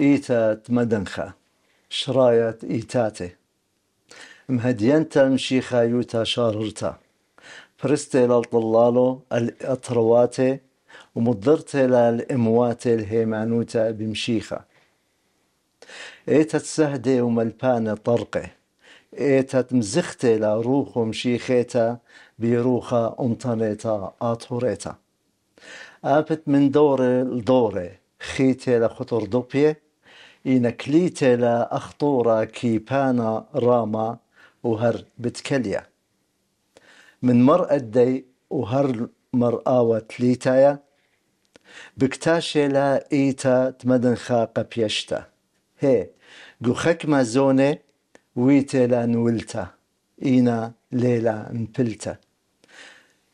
إيتات تمدنخا شرايات إيتاتي مهدينتا مشيخا يوتا شاررتا برستي للطلالو الأطرواتي ومضرتي للإمواتي الهيمانوتا بمشيخا إيتا سهدي وملبانة طرقي إيتا تمزختي لروخ مشيخيتا بيروخا أمطنيتا آطوريتا آبت من دوري لدوري خيتي لخطر دوبيه ينكليتلا أخطورة كيبانا راما وهر بتكليا من مر أدي وهر مرآوة تليتايا بكتاشلا إيتا تمدن خاقة بيشتا هي جوخك ما زوني ويتلا نولتا إينا ليلا نبلتا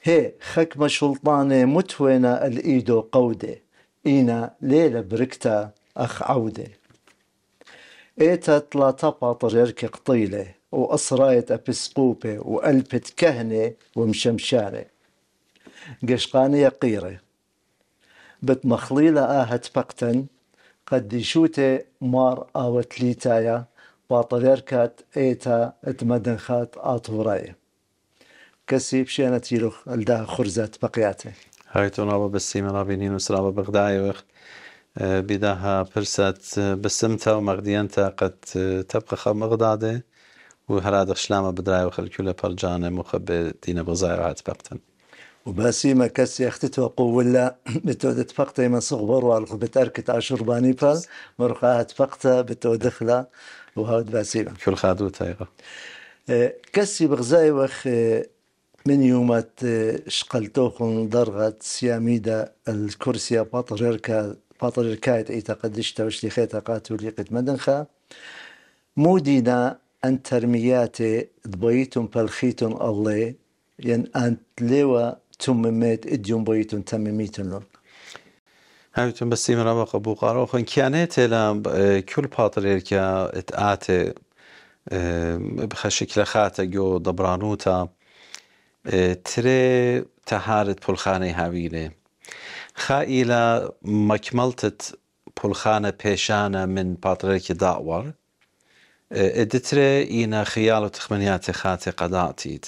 هي خكمة شلطانة شلطاني الإيدو قودة إينا ليلة بركتا أخ عودي اتت لتبعطجر قطيلة وأسرائت أبسقوبة وقلبت كهنة ومشمشانة قشقانية قيرة بتمخليلة آهت بقتن قد شوتة مار آوت ليتايا باطليركات ايتا اتمدنخات آطوراية كسي بشينة تيلوخ الدا خرزات بقياته هاي تنابا بسيمة رابينين وسرابا بغدايوخ بداها فرسات بسمتها ومغدينتها قد تبقخ مغدادة وهراد خشلامة بدراي وخلكو لبرجانة مخبة دينا بغزاي وعاد فقتن وباسي ما كسي اختتوا قولا بتودت فقتي من صغبر والخ بتركت عشر بانيفال مرقاها فقتا بتودخلا وهاد باسي كل خادو تايغا كسي بغزاي وخ من يومات شقلتوخن درغت سياميدا الكرسي باتريركا باطل الكايت اي تقدشت خيتا قاتل قد مدنخا مودينا ان ترمياتي دبيتون پلخیتون الله ين انت لوا تممت اديون بيتون تمميتون لون همینطور به سیم را بقا بوقارا که کنه تلم کل ایرکه ات ات بخشکل خط دبرانو دبرانوتا تره تهارت پلخانه هویره خائي لە مەکمەڵتت بيشانة من باتريك داور ادترى اه، اينا خيال و خاتي قداتيت قەداتیت.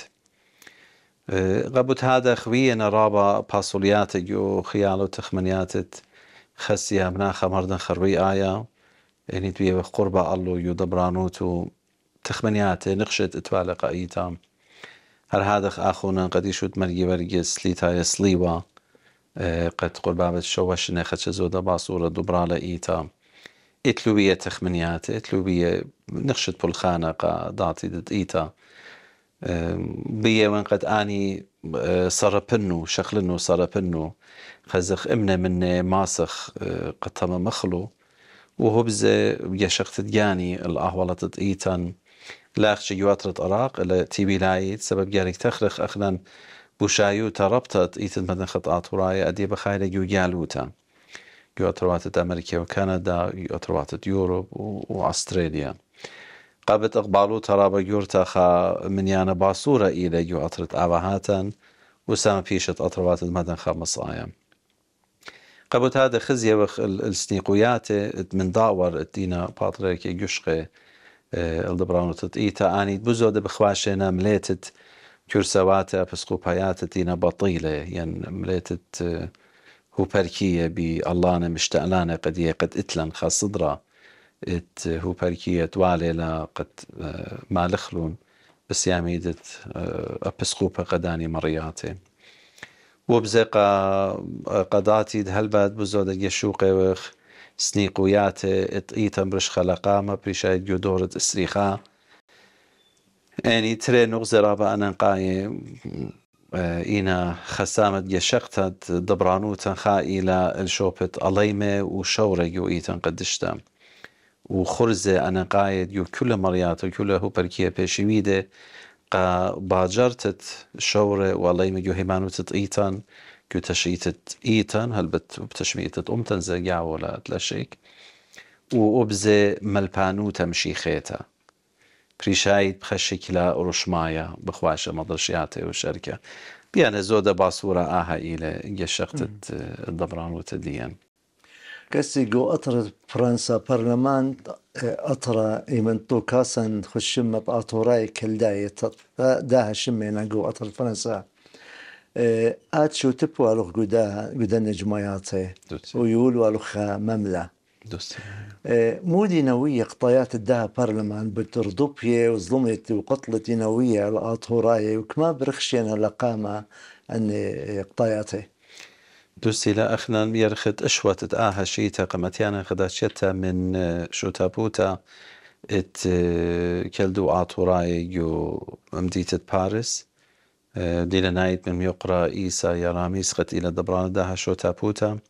هذا اه، خوينا رابا پاسولیاتێک و خيال و خسيا خەسی ئەمنا خەمەردن خڕوی ئایا ئەنی توێوە قڕ بە ئەلو و دەبرانوت و تخمنیاتێ نقشێت ئەتوا لە قەئیتام هەر هادەخ ئاخۆنە قەدیشوت مەرگی قەت قوربابەت شەوە شنێخەچە زۆدا باسوورە دووبرا لە ئیتا. تخمنيات تەخمنیات ئیتلوبیە نخشت قا داتي دت بيا وين قد اني سرابنو آه، شخلنو سرابنو خزخ امنا من ماسخ آه، قد تم مخلو وهبز يشخت دياني الاهولة إيتا لاخش يواترة اراق إلا تيبي لايت سبب جاريك تخرخ اخنا بوشایوتە ڕبتت ئیتت بەدە خەتات وڕایە ئەدێ بە خایرێکی و گیالوتە گواترواتت ئەمریکیەوە کەنەدا ئۆترواتت یۆرۆپ و ئاسترالیا. قابت اقبالو ترابا و خا گۆرتەخە منیانە باسوورە ئیلە گواترت ئاوا هاتن وسام پیشت ئەترواتت مەدەنخە مەسایە. قبت هذا وخ والاستيقويات من داور الدينا باطريك يشقي الدبران وتتقيتا اني بزود بخواشنا مليتت كرسواته بسقوب حياته دينا بطيلة يعني مليتت هو بركية بي الله مشتقلانة قد قد اتلن خاصدرا ات هو بركية توالي لا قد اه، ما لخلون بس ياميدت أبسقوبة اه، اه، قداني مرياتي وبزقا قضاتي دهلبات بزودة يشوقي وخ سنيقوياتي ات ايتم برش خلقامة بريشايد يدورت اسريخا يعني trenuch zerava anan أنا ina khasamet خسامة dobranutan khaila el إلى alayme أليمة وشورة ju itan qadishta وخرزة انا قايد يو كل مريات وكل هو بركيه بشميدة قا باجرتت شورة والله مجو هيمانوتت ايتان كو تشيتت ايتان هل بت بتشميتت امتن زيا ولا تلاشيك وأبزي ابزه ملبانو تمشي خيتا پریشایت خەشێکی لە ڕۆژمایە بخواشە مەدەشیاتێ و شەرکە باصورة زۆر دە باسوورە ئاهایی لە گەشەختت دەبران أطر دیەن کەسی أطر ئەترت تو پەرلەمان ئەترە ئیمن تۆ کاسەن خوشممە ئاتۆڕای کلدایە داهشم مێنە گۆ ئەتر فەنسا ئاچوتە پوالوخ گودا گودە نەجمایاتێ و یول والوخە مەملە آه، مودي نوية قطايات الدها برلمان بتردوبية وظلمت وقتلة نوية على أطهوراية وكما برخشينا لقامة أن آه، قطاياته لا أخنا ئەخنان أشوة ئەشوەتت شيتا قمتيانا خداشيتا من آه، شوتەپوتە ات كالدو و ئاتوڕایە يو ئەم باريس ديلا نايت لە نایت من میۆقرا ئیسا إلى دبران داها دەبرانەدا هەشۆ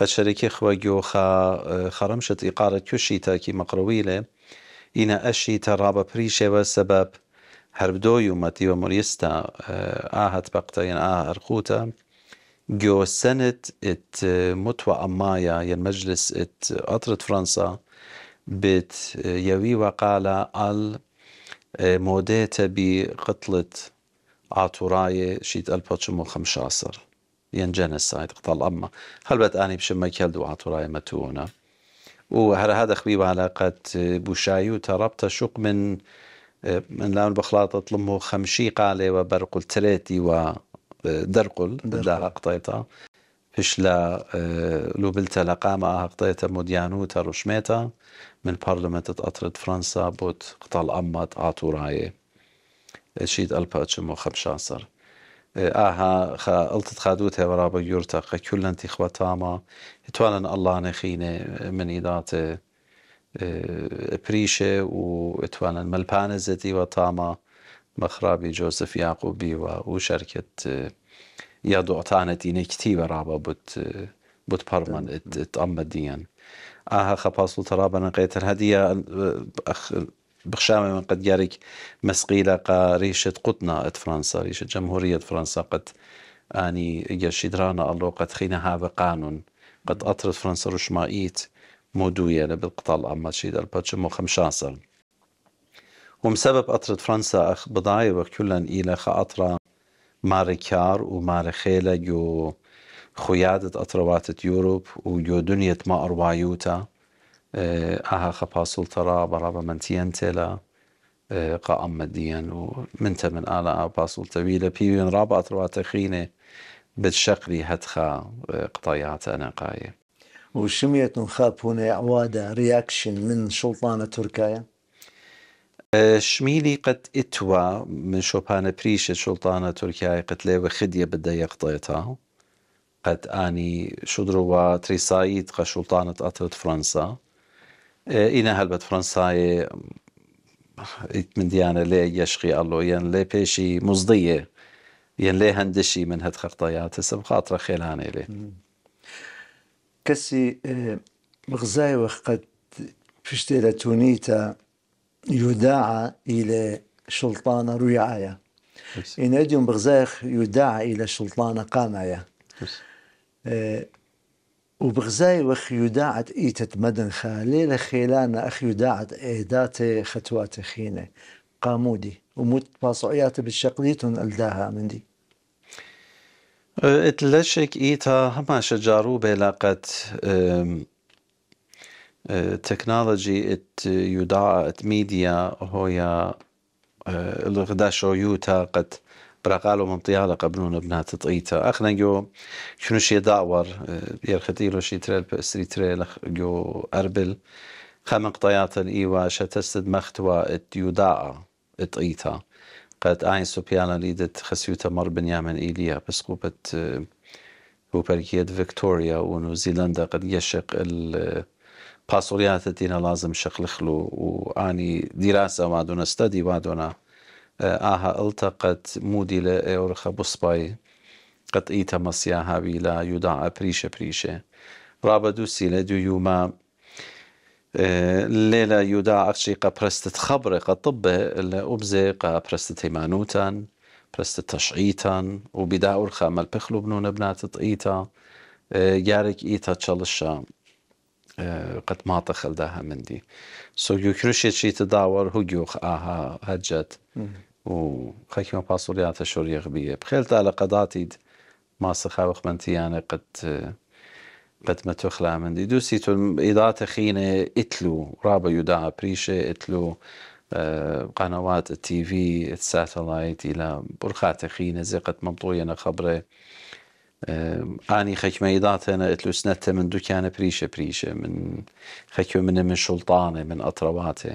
قد شركي خواجو خا آه، خرمشت إقارة كشي تاكي مقرويلة إنا أشي رابا بريشة وسبب هربدو يومتي ومريستا آه، آهت بقتا ين يعني آه أرقوتا جو سنة ات آه، متوى أمايا ين يعني مجلس ات أطرت فرنسا بيت يوي وقال ال موديتا بي قتلت عطوراية شيت خمشاصر ينجنس هاي تقتل أما هل بتاني بشما كلدو عطراي متونا وهل هذا خبيب علاقة بوشايو تربط شق من من لون بخلاطة لمه خمشي قالي وبرقل تريتي ودرقل بدها قطيتا فش لا آه، لوبلتا لقامة آه قطيتا موديانوتا رشميتا من بارلمنت أطرد فرنسا بوت قطال أمت عطورايه شيد ألبا تشمو خمشاصر ئاها آه، ئەڵتت خادووتێ بەرا بە گورتەقە کولەنتی خوەتامە توانن ئەلانە خینێ منیداتێ پریشێ و توانن مەلپانە زەتی وە تامە مەخرابی جۆزف یاقوبی وە و شەرکت آه، یا دوعتانەتی نەکتی بەرابە بوت آه، بوت پەرمان ئەممە دیەن ئاها خەپاس و تەرابە نەقێتر هەدیە بخشامة من قد جارك مسقيلة قا ريشة قطنا ات فرنسا ريشة جمهورية فرنسا قد اني يشي درانا الله قد خينا هذا قانون قد اطرد فرنسا رشمائيت مودوية بالقتال اما شيد مو خمشاصر ومسبب أطرت اطرد فرنسا اخ بضاي وكلا الى خاطرة ماري كار وماري خيلة جو خيادة أطروات يوروب وجو دنيا ما أروايوتا ئاها خەپاسڵتەڕا بەڕا بە منتیەن تێلا قا ئەممە ومن و منتە من ئالا ئاپاسڵتەوی لە پیوێن ڕاباتڕواتە خینێ هتخا شەقری آه، انا قاية نەقاایە نخاب هنا عوادة رياكشن من سلطانة تركيا آه، شميلي قد اتوا من شوبان پریشە سلطانة تركيا قد لێوە وخدية بدي يقطيتها قد اني شدروا تريسايد قد سلطانة اتوت فرنسا اینا إيه، هلبت فەنسایێ من دیانە لێ یەشقی ئەلۆ یەن لێ پێشی مزدەیە یەن لێ من هد خەرتەیاتە سب خاطر خیلانه لی کسی إيه، مغزای وقت پشتێ لە تونیتە يداعى إلى شلطان رعاية إن أديم بغزاخ يداعى إلى شلطان قاماية وبغزاي وخيو داعت إيتت مدن خالي لخيلانا أخيو داعت ايدات خطوات خينة قامودي وموت باصعياتي بالشقليتون ألداها مندي أه، اتلشك إيتا هما شجارو بلاقت أه، تكنولوجي ات يداعت ميديا هويا أه، الغداشو يوتا قد برقالو من ممطيالة قبلون بنات تطيتا أخنا جو شنو شي داور آه، يرختيلو شي تريل بسري تريل جو أربل خمق طيات الإيوا شتستد مختوى الديوداء تطيتا قد آين سوبيانا ليدت خسيوتا مر بنيامن إيليا بسقوبة آه، وبركية فيكتوريا ونيوزيلندا قد يشق ال آه، باسوريات تينا لازم شق لخلو واني دراسة وادونا ستدي وادونا آه، آها التقت موديلة اورخا بصباي قد ايتا مصياها بيلا يدعى بريشة بريشة رابا دوسي لدو يوما ليلة يدعى أخشي قا برستت خبر قا طبة الأبزة قا برستت هيمانوتان برستت تشعيتان وبدا أورخا بخلو بنون بنات تقيتا آه، يارك ايتا تشالشا آه، قد ما تخل داها مندي سو يكرشي تشي تداور هجوخ آها هجت و خەکیمە پاسۆریاتە شۆریەق بیە بخێلتا لە قەداتیت ماسەخا وەخمەنتییانە قەت قەتمە تۆخلامەندی دووسی تۆ ئیداتە خینێ ئیتلو ڕابە یودا پریشێ ئیتلو آه، قەنەوات TV ساتەڵایەت لا بورخاتە خینە زێ قەت مەمتۆیەنە خەبرێ ئانی آه، خەکمە إتلو سنتة من دووکانە پریشە پریشە من خەکو من من شلطانة من أطرواته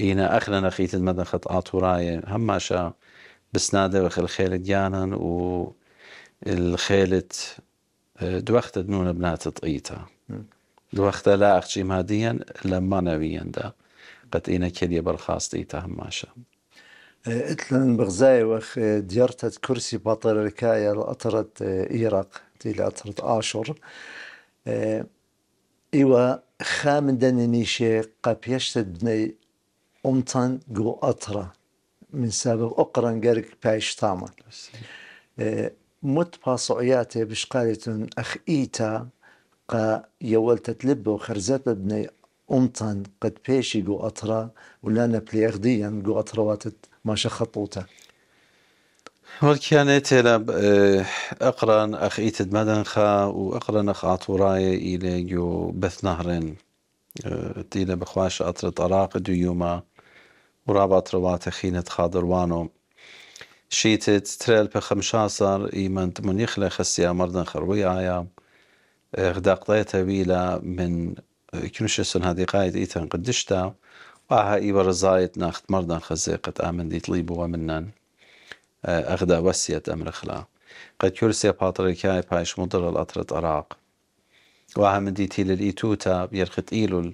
هنا أخنا نخيت المدن خطأت وراية هماشا بسنادة خل الخيل ديانا و الخيلة آه، وقت دنون بنات طقيتها دوخت لا أخشي ماديا لما نبيا دا قد إنا كلية بالخاص طيتها هماشا آه، اتلن بغزاي وخ آه، ديرتت كرسي بطريركايا لأطرة إيراق تيلي أطرة آشور إيوا خامن دنينيشي قابيشت بني أمتن go atra من سبب أقرن جرق بايش تاما آه، مت باصعياتي بشقالة أخ إيتا قا يولت تلب وخرزت بني أمتن قد بيشي جو أطرا ولا نبلي أغديا جو واتت ما شخطوتا ولكن تلا أقرن آه، أخ إيت مدنخا وأقرن أخ عطوراي إلى جو بث نهرين آه، تيلا بخواش أطرت أراق ديوما ورابط رواتە خینت خادروانۆ شيتت ترل پێ خەمشاسەر ئیمەند منیخ لە خەسییا مردن خڕوی ئایا غدەقڵێتەوی لە من كنش هذه قايد إيتن قدشتا وها إيبا رزايت ناخت مردن خزي آمن دي طليب ومنن أغدا وسيت أمر خلا قد كرسي باتريكاي بايش مدر الأطرة أراق وها من دي تيل الإيتوتا بيرخت إيلو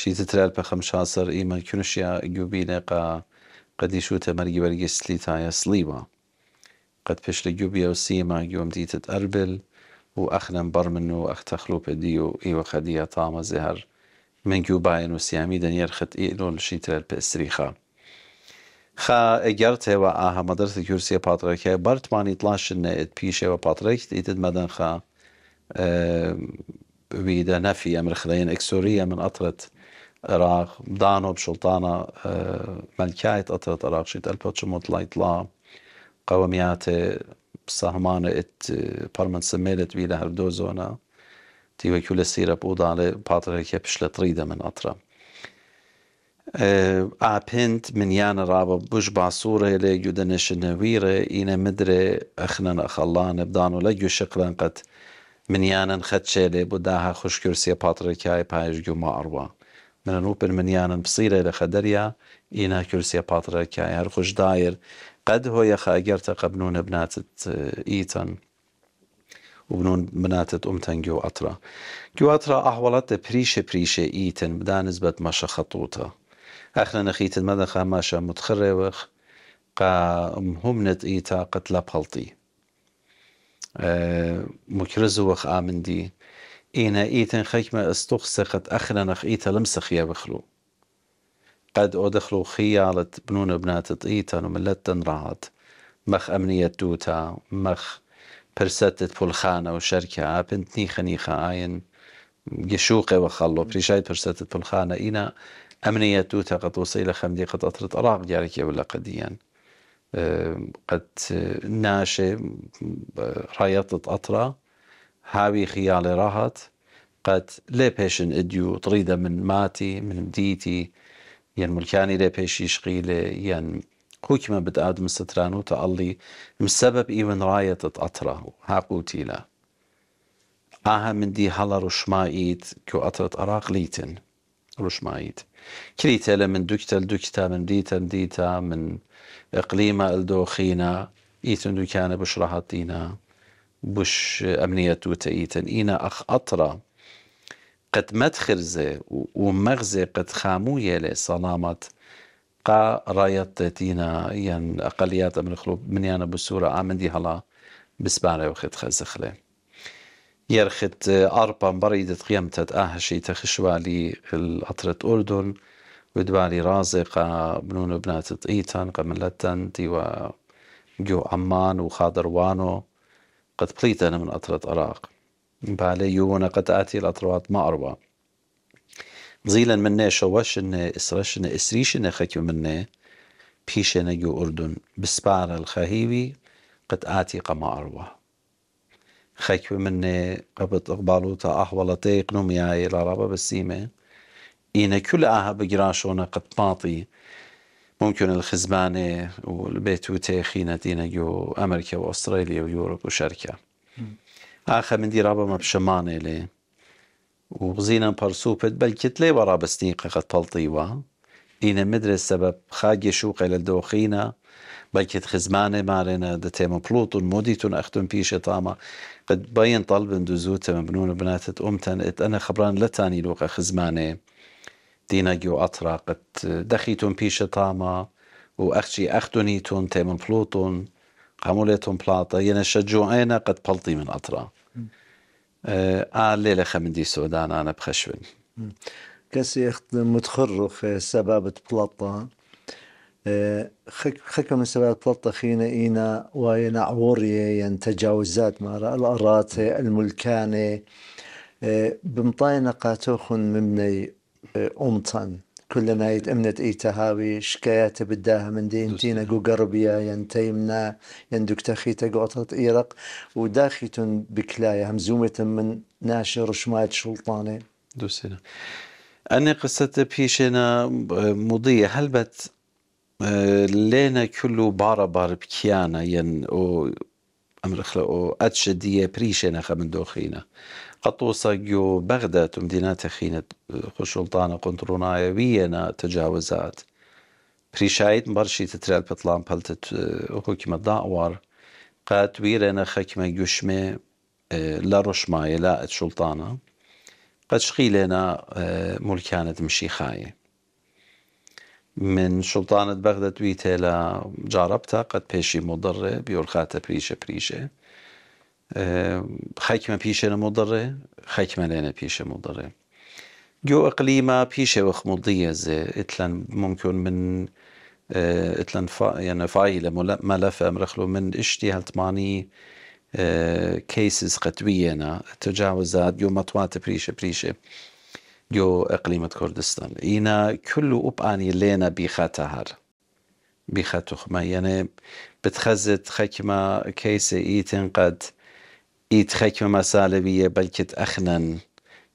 شی شیتترال پەخەم شاسەر ایم کنوشیا گوبینە قا قدیشو تمرگی برگی سلی تا یا سلی با قد لە لجوبیا و سیما جوم دیت اربل و ئەخنم بەر من دیو ای و إيوة خدیا خەدیە زهر من جوباین و سیامی دنیار خد ایلون شی ئیلۆن شیترال پێسریخە. خا اگر ته و آها مدرسه پاترکه مانی تێوە نه ات پاتڕێکەکە و پاترکت پیشەوە مدن خا مەدەنخە ویدە امر ئەمرخدەین ئەکسۆریە من اطرت عراق دانو بسلطانة ملكاية قطرة عراق شيت البوتش لا قوميات سهمانة ات برمن سميلت بيلا هردو زونا تيوي كل سيرة بوضع على باتر هيك بشلة طريدة من قطرة أبنت من يانا رابا بوش بعصورة لي جودنش نويرة إنا مدري أخنا نخلان بدانو لجو شقلا قد من يانا خدشة لي بداها خشكر سي باتر كاي بايش جو ما أروى نەنوپن منیانن پسیرە لە خەدەریا ئینا کورسە پاتڕەکە داير قد هو يخا خاگەرتە قەبنونە بناتت ئیتەن. آه، وبنون بناتت أمتن جو أطرا جو أطرا أحوالات بريشة بريشة إيتن بدا نسبة ماشا خطوطة أخنا نخيت المدخة ماشا وخ قا مهمنت إيتا قتلا بلطي أه مكرزوخ آمن دي إنا إيتن خيكما استخسقت أخنا نخ لمسخ يا بخلو قد أدخلو خيالة بنون بنات إيتا وملتن رعت مخ أمنية دوتا مخ برستت بولخانة وشركة أبنت نيخة نيخة آين جشوقة وخلو بريشايت برستت بولخانة إنا أمنية دوتا قد وصيل خمدي قد أطرت أراق ديارك ولا قديا قد ناشي رايطت أطرأ خيالي خیاڵی ڕاهات لي بيشن اديو ئەدی من ماتي من ماتی من دیتی لي ملکانی لێ پێشی شقی لێ یەن حکمە بدعاد سترانو و مسبب إيوان راية ڕایەتت ئەترا و هاقوتی لە ئاها مندی هەڵە ڕوشماییت کۆ ئەترت عراقلیتن ڕوشماییت کریتە لە من دكتا لدكتا من دیتەن دیتا من الدوخينا إيتن ئیتن بشرحة دينا بوش أمنية وتأيتا إينا أخ أطرى قد مدخرزة ومغزة قد خاموية لصلامة قا رايات تينا ين أقليات من خلوب من يانا بسورة دي هلا بسبارة وخد خزخلة يرخد أربا بريدة قيمتة آه آهشي تخشوالي الأطرة أردن ودوالي رازقة بنون بنات تقيتن قملتن ديوا جو عمان وانو قد بقيت أنا من أطرة أراق بعلي يونا قد آتي الأطروات ما أروى زيلا من منه شوشن إسرشن إسريشن خكي بيش بيشن جو أردن بسبار الخهيوي قد آتي قما أروى خكي منه قبط أقبالوتا أحولتي قنومياي لرابا بسيمة إن كل آها بقراشونا قد ماطي ممكن الخزبانة والبيتوتة خينا دينا جو أمريكا وأستراليا ويوروب وشركة آخر من دي رابا ما بشمانة لي وغزينا برسوبت بل كتلي ورا بسنيقة قد تلطيوا إينا مدرس سبب إلى شوقي للدوخينا كت خزمانه دا تيما بلوطن موديتون اختم بيش طاما قد بين طلب دوزوتا مبنون بناتت امتن ات انا خبران لتاني لوقا خزمانه ديناجيو أطرقت دخيتون بيش طاما وأخشي أختونيتون تيمون بلوطون قاموليتون بلاطة ين شجوعين قد بلطي من أطرا آه ليلة خمدي سودان أنا بخشبن كاسي اخت متخرف سبابة بلاطا خك خكم السبب طلطة خينا إينا وينا عورية ين تجاوزات مارا الأرات الملكانة بمطاينة قاتوخن مني أمطن ما يتأمنت تهاوي شكايات بداها من دين تينا جو قربيا ينتيمنا يندك تخيتا قوطت إيرق وداخت بكلايا همزومة من ناشر شماية شلطانة دوسينا أنا قصة بيشنا آه، مضية هلبت آه، لينا كله بارا بار بكيانا ين أو أمر أو أتشدية بريشنا خمن دوخينا جو بغداد تمدینا تخينة خوشڵتانە قنتڕۆنایە ویەنە تجاوزات بريشايت بەرشی تترال بطلان پەلتت حکومە آه، داوار قات ویرەنە خەکمە گوشمێ آه، لا ڕۆژمایە لا ئەت شڵتانە قەچقی ملكانة مشيخاية من شلطانة بغداد تێ جاربتا قد بيشي مضرة بيورخاتا مدڕێ بريشة, بريشة خيكما بيش مضرة خيكما لنا بيش مضرة جو اقليما بيش وخ مضيزة اتلن ممكن من آه، اتلن فا يعني فايلة ملفة مرخلو من اشتي هالتماني كيسز آه، قتويينا تجاوزات جو مطوات بريشة بريشة جو اقليمة كردستان اينا كلو اباني لنا بيخاتهر بيخاتوخما يعني بتخزت خكمة كيسة ايتن قد ایت خیک و مساله بیه بلکت أخنن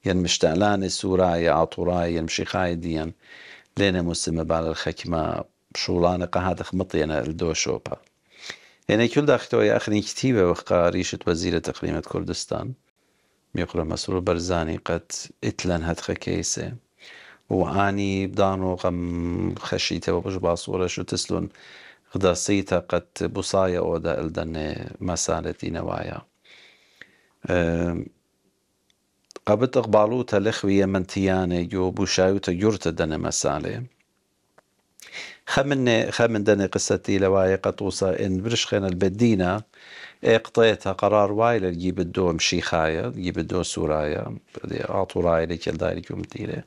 ين مشتعلان سورايا عطورايا ين مشيخايديا لين مسلمة بالخكمة شولانة قهاد خمطينا الدو شوپا این كل داخته يا أخرين كتيبة وقا ريشة وزیر تقليمة کردستان ميقرأ مسرور برزانی قد اتلن هد هدخ كيسة وعاني بدانو غم و وبش باصورة شو تسلون غدا سيتا قد بصايا ودا الدن مسالة نوايا قبط آه، قبت اقبالوتا من تياني جو بوشايوتا يرتا دنا مسالي خمن خمن دني قصتي لواي قطوسة إن برشخين البدينة اقطيتها قرار واي لجيب بدو مشيخايا جيب بدو سورايا بدي اعطو راي لك الدايرك ومديرة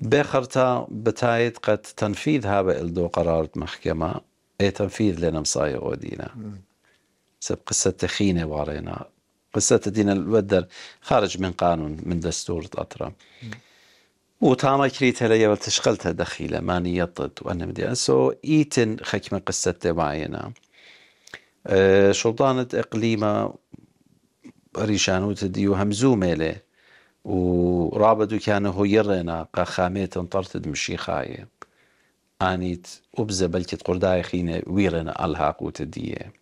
بخرتا بتايت قد تنفيذ هذا الدو قرار محكمة اي تنفيذ لنا مصايغ ودينا سب قصة تخينة وارينا قصة دين الودر خارج من قانون من دستور أطرا وتاما كريتها ليا والتشغلتها دخيلة ماني يطد وأنا مدي سو إيتن خكمة قصة معينة أه شلطانة إقليمة ريشانوت ديو همزو ميلي ورابدو كان هو يرنا قخاميت انطرتد مشي خايه انيت وبزه بلكت تقرداي خينه ويرنا الهاقوت ديه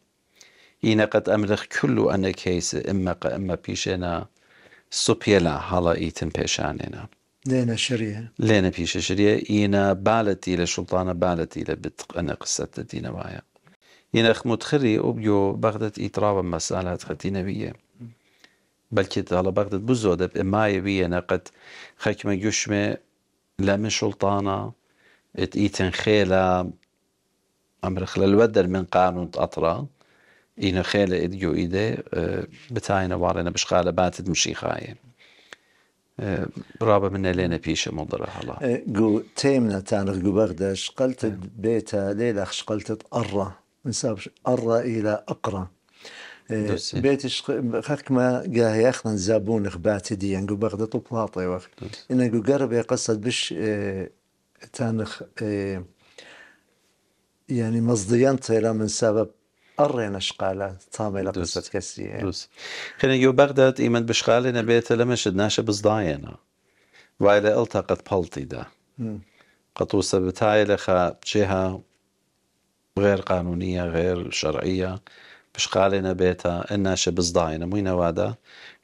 هنا قد أملخ كل أنا كيس إما قا إما بيشنا سبيلا هلا إيتن بيشاننا لينا شريه لينا بيش شريه إينا بالتي لشلطانة بالتي لبت أنا قصة الدين وايا إينا خمود خري أبيو بغداد إتراب مسألة خدينا بيه بل كده هلا بغداد بزودة بإما يبيه نقد خكمة يشمة لمن شلطانة إت إيتن خيلة أمرخ للودر من قانون أطراق اینە خێلە باتد مشیخایی بتایەنە من بشقالە پیش مدره حالا گو تیم پیشە گو هەڵا قلت بیتا لیل اخش قلت اره من سابش اره ایلا اقره آه، بيتش خاك ما جاه ياخذن زابون اخباتي دي انقو يعني بغداد وبلاطي وقت انقو قرب قصد بش آه، تانخ آه، يعني مصديان طيرا من سبب أرينا شقالة تامي لقصة كسي دوس خلينا يو بغداد إيمان بشقالة نبيت لمش ناشة بزداينا وإلى التقت بلطي دا قطوسة بتاعي لخا بجهة غير قانونية غير شرعية بشقالة نبيتا الناشة بزداينا مو نوادا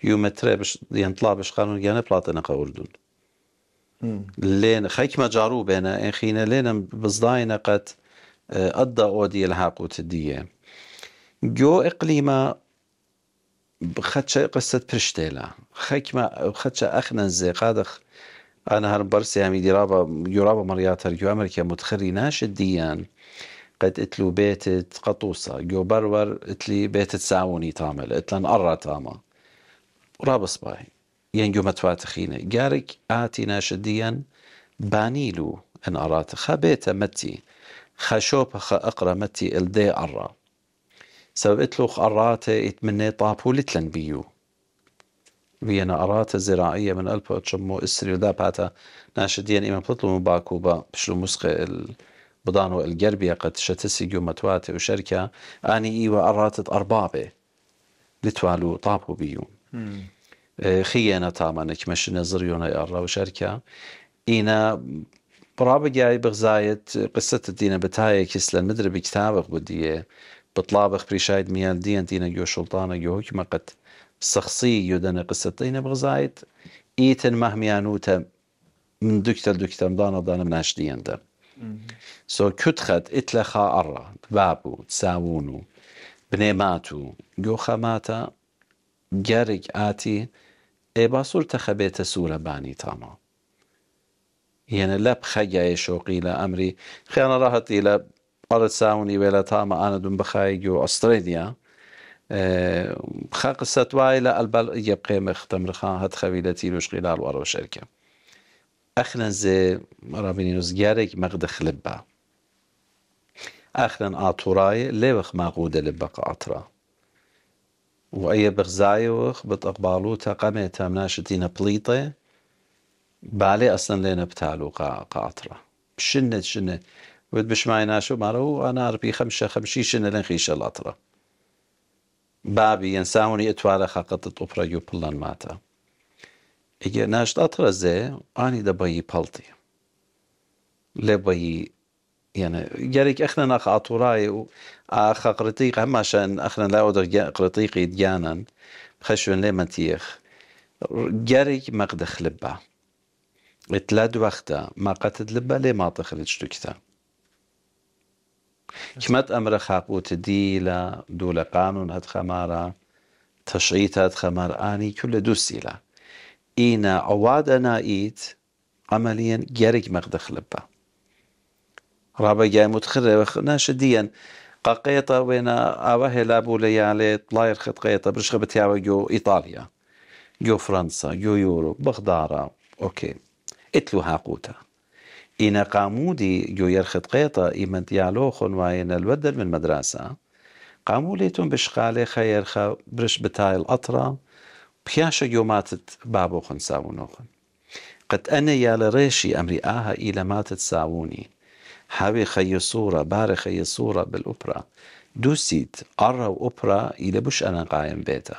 يو متري بش ينطلع بش قانون يعني بلاطنا قوردون لين خيك ما جارو بينا إن خينا لين بزداينا قد قوت الدية جو إقليما بخدش قصة برشتيلا خكما بخدش أخنا زي قادخ أنا هر برسي هم يعني يرابا يرابا مرياتر جو أمريكا متخري ناش الديان قد اتلو بيت قطوسة جو برور اتلي بيت تساوني تامل اتلن أرى تاما رابص باي ينجو متواتخينه جارك آتي ناشديا بانيلو ان أرات بيتا متي خشوبخ أقرمتي الدي أرى سببت له قراتي اتمنى طابو لتلن بيو بينا أرات زراعية من ألف تشمو إسري وذا باتا ناشدين إما بطلو مباكو با بشلو مسقي بضانو القربية قد شتسي جو متواتي وشركة آني إيوا أراتت أربابي لتوالو طابو بيو آه، خيانة تامانك مش نظريونا يا وشركة إينا بڕابگیایی بغزایەت قسەتە دینە بەتایەکیس لە بطلابك بکتابق بدیە بطلابق دين میان دیەن دینە گۆ شڵتانە گۆکمەقەت سەخسی یۆدەنە قصة الدينة بغزايت ايتن مهميانوتا من دانا دوکتەم دانەدانم ناشتیەندە. سۆ کوتخەت ئیت لە خاڕ باب و ساون و بنێمات و گۆخەماتە گەرێک اتي اي باسوور تخبيت سورة باني تامە. يعني لە بخەگایە شوقي لا امري خیانە ڕاهەتی لە ئەڵت ساونی وێلە تامە ئاە دوم بخایگی و ئەسترێدیا اه، خەق سەتوای لە ئەلبەل یە بقێمە ختەمرخان هەت غلال لە شركة لاڵ زي شەرکە ئەخنەنزێ مغدخ نوزگارێک مەغدەخلب بە ليوخ ئاتوڕایە لێوەخ ماغودە لە بەقە ئاترا وأي بغزايوخ بتقبالو تقمي تامناشتين بليطه بالي اصلا ئەسن بتالو قا قاطرة شنة شنة ود بش معي ناشو مارە و ئانارپی خەمشە خەمشی شنە لەن خیشەڵاترە بابی ئەساونی ئەتوارە خەقەت توپڕەگی و پڵەن ماتە ئەگەر ناشتاترە زێ ئانی دەبەیی پەڵتی لێ بەیی يعني جاريك أخنا ناخ اطوراي و اخا قرطيق هما شان أخنا لا أقدر قرطيقي ديانا خشون لي منتيخ جاريك مقدخ لبا اتلاد ما قتد لبا لي ما شتوکتە حکمت كمت امر لە ديلا دولا قانون هاد خەمارە تەشعیتات خەمارانی تو لە دووسی لە ئینە انا نائیت ئەمەلیەن گەرێک مەقدەخ لبە ڕابەگای متخرەوە ناشە دیەن قەقێتە وێنە ئاوە هێلا بوو لە یاالێت لایەر خەتقێتە بشخە جو ايطاليا جو فرنسا جو يورو بغدارا اوكي okay. اتلو هاقوتا إن قامودي جو يرخط قيطة إيمان ديالوخن وإنا الودل من مدرسة قاموليتون بشقالي خيرخا برش بتاي الأطرة بياشا يوماتت بابوخن ساونوخن قد أنا يا لريشي أمريآها إلى ماتت ساوني حاوي خي صورة باري خي صورة بالأوبرا دوسيت أرى وأوبرا إلى بش أنا قايم بيتا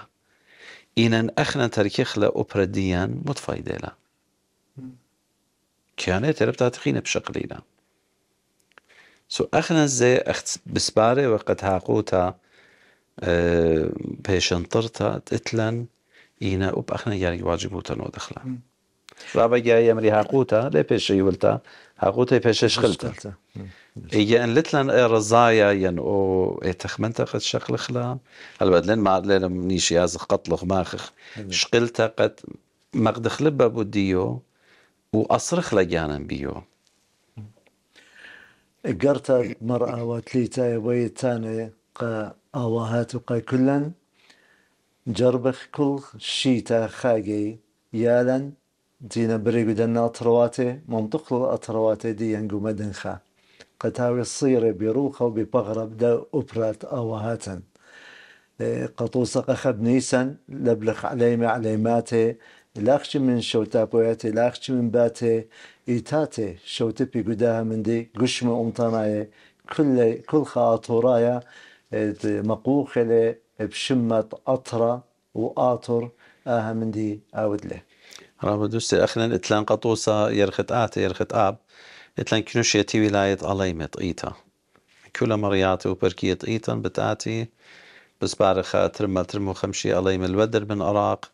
إنن أخنا تركيخ لأوبرا ديان متفايدة لها كانت تربت تخينة بشقلينا سو اخنا زي اخت بسباري وقت هاقوتا أه بيشن طرتا تتلن اينا اوب اخنا يعني واجبوتا نو دخلا رابا جاي يمري هاقوتا لي بيش يولتا هاقوتا بيش شغلتا اي ان لتلن اي رزايا ين او اي تخمنتا قد شقل خلا هل بدلن ما لن نيشي يازق قطلخ ماخخ شقلتا قد مقدخ لبا بوديو وأصرخ لجانا بيو قرت مرأة وتليتا ويتاني قا أواهات قا كلا جربخ كل شيتا خاقي يالا دينا بريقو دنا أطرواتي منطق الأطرواتي دي ينقو مدنخا قتاوي الصيري بروخة وببغرب دا أبرات أواهاتا إيه، قطوسة قخب نيسا لبلخ عليمي عليماتي الأخشي من شوتا بوياتي الأخشي من باتي إيتاتي شوتا بيقودها من دي قشمة أمطاناية كل كل خاطورايا مقوخلة بشمة أطرة وآطر آها من دي آود له رابا دوستي أخنا إتلان قطوسة يرخت آتي يرخت آب إتلان كنوشيتي ولاية عليمة إيتا كل مرياتي وبركية إيتا بتاتي بس بارخة ترمى ترمو خمشي أليم الودر من أراق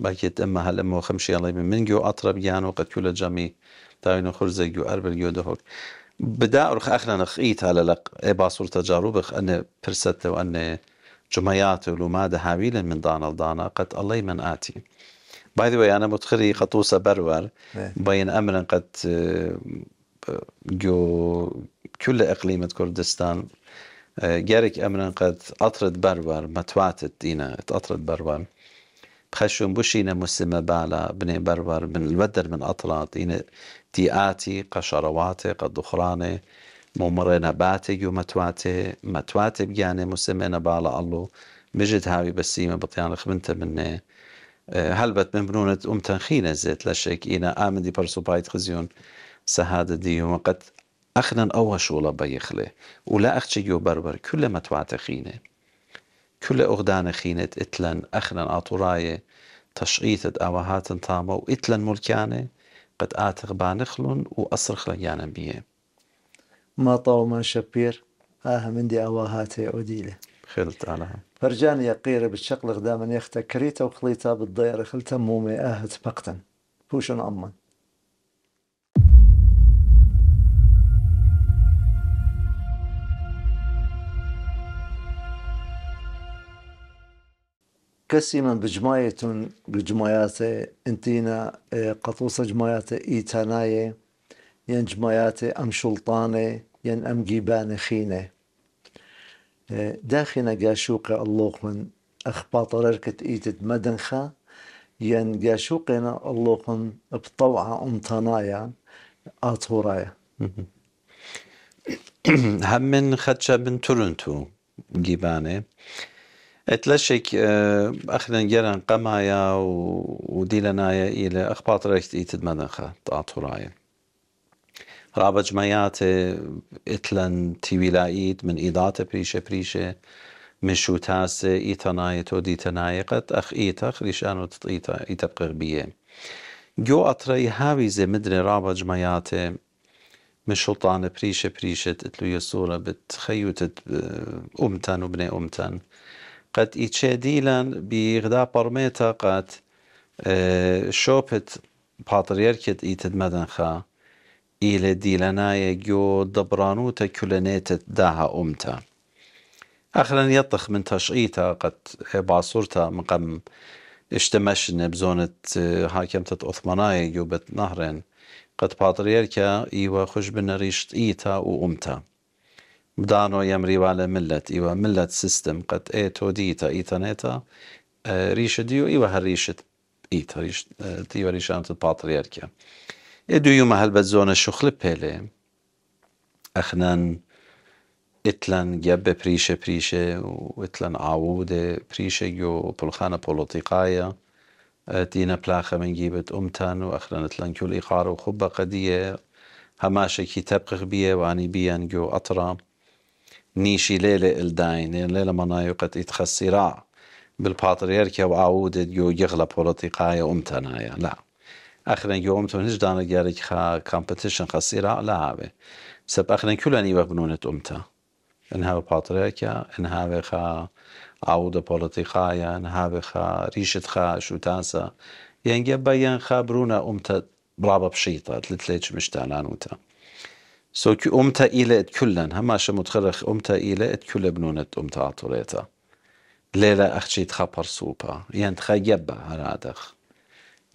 باكيت اما هل خمشي الله يلي من جو اطرب يانو قد كل جمي تاينو خرزي جو اربل جو دهوك بدا ارخ اخنا نخيت على لق اي باصور تجاربخ ان برست وان ما ده هاويل من دانا لدانا قد الله من اتي باي ذا واي انا متخري قطوسه برور بين امرا قد جو كل اقليمة كردستان جارك امرا قد اطرد برور متواتت دينا اطرد برور بخشون بوشينا مسلمة بالا بني بربر من البدر من إن تياتي قشرواتي قد دخراني ممرنا باتي يو متواتي متواتي بياني مسلمين بالا الله مجد هاوي بسيمة بطيان خبنت مني آه، هلبت من بنونة أم تنخينة زيت لشك إنا آمن دي برسو بايت خزيون سهادة دي وقد أخنا أول شولة بيخلي ولا أختي يو بربر كل متواتي خينه كل أغدان خينت إتلن أخنا آطوراية تشعيتت أواهات طامة وإتلن ملكانة قد آتغ بانخلون وأصرخ لجانا بيه ما طاو من شبير آه من دي أواهاتي أوديلة خلت على فرجان يقير بالشقل غداما يختكريتا وخليتا بالضير خلتا مومي آهت بقتن بوشن أمان کسی من بجمایتون بجمایات انتینا اه، قطوس جمایات ایتانایه ين جمايات أم شلطانة ين أم جيبانة خينة اه، داخنا الله من أخباط رركت ايت مدنخا ين قاشوقنا اللوخن بطوعة تنايا اطورايا هم من خدشة من تورنتو جيبانة اتلاشك اخنا آه، جران قمايا وديلنايا الى اخبار ركت ايتد مدنخا تعطو رايا رابع جمعيات آه، اتلن ايت من ايدات بريشه بريشه من شو تاس آه، ايتناي تو ديتناي قد اخ ايتا خريشانو تطيتا ايتا بقربيه جو اتري هاوي زي مدري رابج جمعيات من شلطان بريشه بريشه تتلو يسوره بتخيوتت امتن وبني امتن قد إيتشي ديلان بغدا برميتا قد آه، شوبت باتريركت إيتد مدنخا إلى ديلاناية جو دبرانوتا كلنيتت داها أمتا أخرا يطخ من تشعيتا قد باصورتا مقام اشتمشن بزونة آه، حاكمتة أثمانايا جو بت نهرين قد كا إيوا خش بن ريشت إيتا وأمتا بدانو يمريوا على ملت إيوا ملت سيستم قد إيتو ديتا إيتانيتا آه، ريش ديو إيوا هالريشة إيتا ريش ديو آه، إيوه ريش أنت الباترياركيا إدو هل بزون الشخل بيلي أخنان إتلان جبه بريشه بريشه واتلن عاوده بريشه جو بلخانه بولوتيقايا آه، دينا بلاخة من جيبت أمتن وأخرن إتلان كل إقارة وخبة قدية هماشة كي تبقخ بيه واني بيان جو أطرام نيشي ليلة الدين يعني ليلة ما نايقت يتخسرع بالباتريارك بالباتريركيا عودة جو يغلى بوليتيقايا أمتنايا لا اخرن جو امتون هیچ دانه گرک خا خسرع لا لعبه سب اخرن كل وقت بنونت امتا إن باتريارك إن انها خا عودة إن انها خا ريشة خا شو تانسا يعني بيان خا برونا امتا برابا بشيطة تلتليتش مشتانان امتا Sökü omta ile et küllen. Hema şe mutxerek omta ile كل külle bnunet omta atureta. ليلة أخشي تخبر سوبا يعني تخيبة هرادخ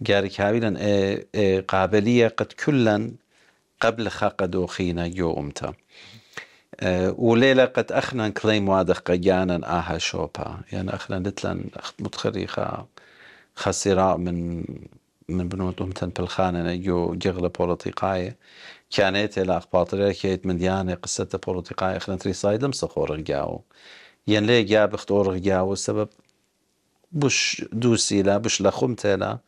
جارك هابيلا إيه إيه قابلية قد كلن قبل خاق دوخينا يو أمتا إيه وليلة قد أخنا كليم وادخ قيانا آها شوبا يعني أخنا لتلن أخت متخري خسراء من من بنوتهم تن بالخانة نجو جغل بولتيقاية كانت الاخ باطرية كيت من ديانة يعني قصة بولتيقاية خلان تري سايد لم سخور غياو ين لي غيا بخت اور سبب بش دوسي لا بش لخوم تلا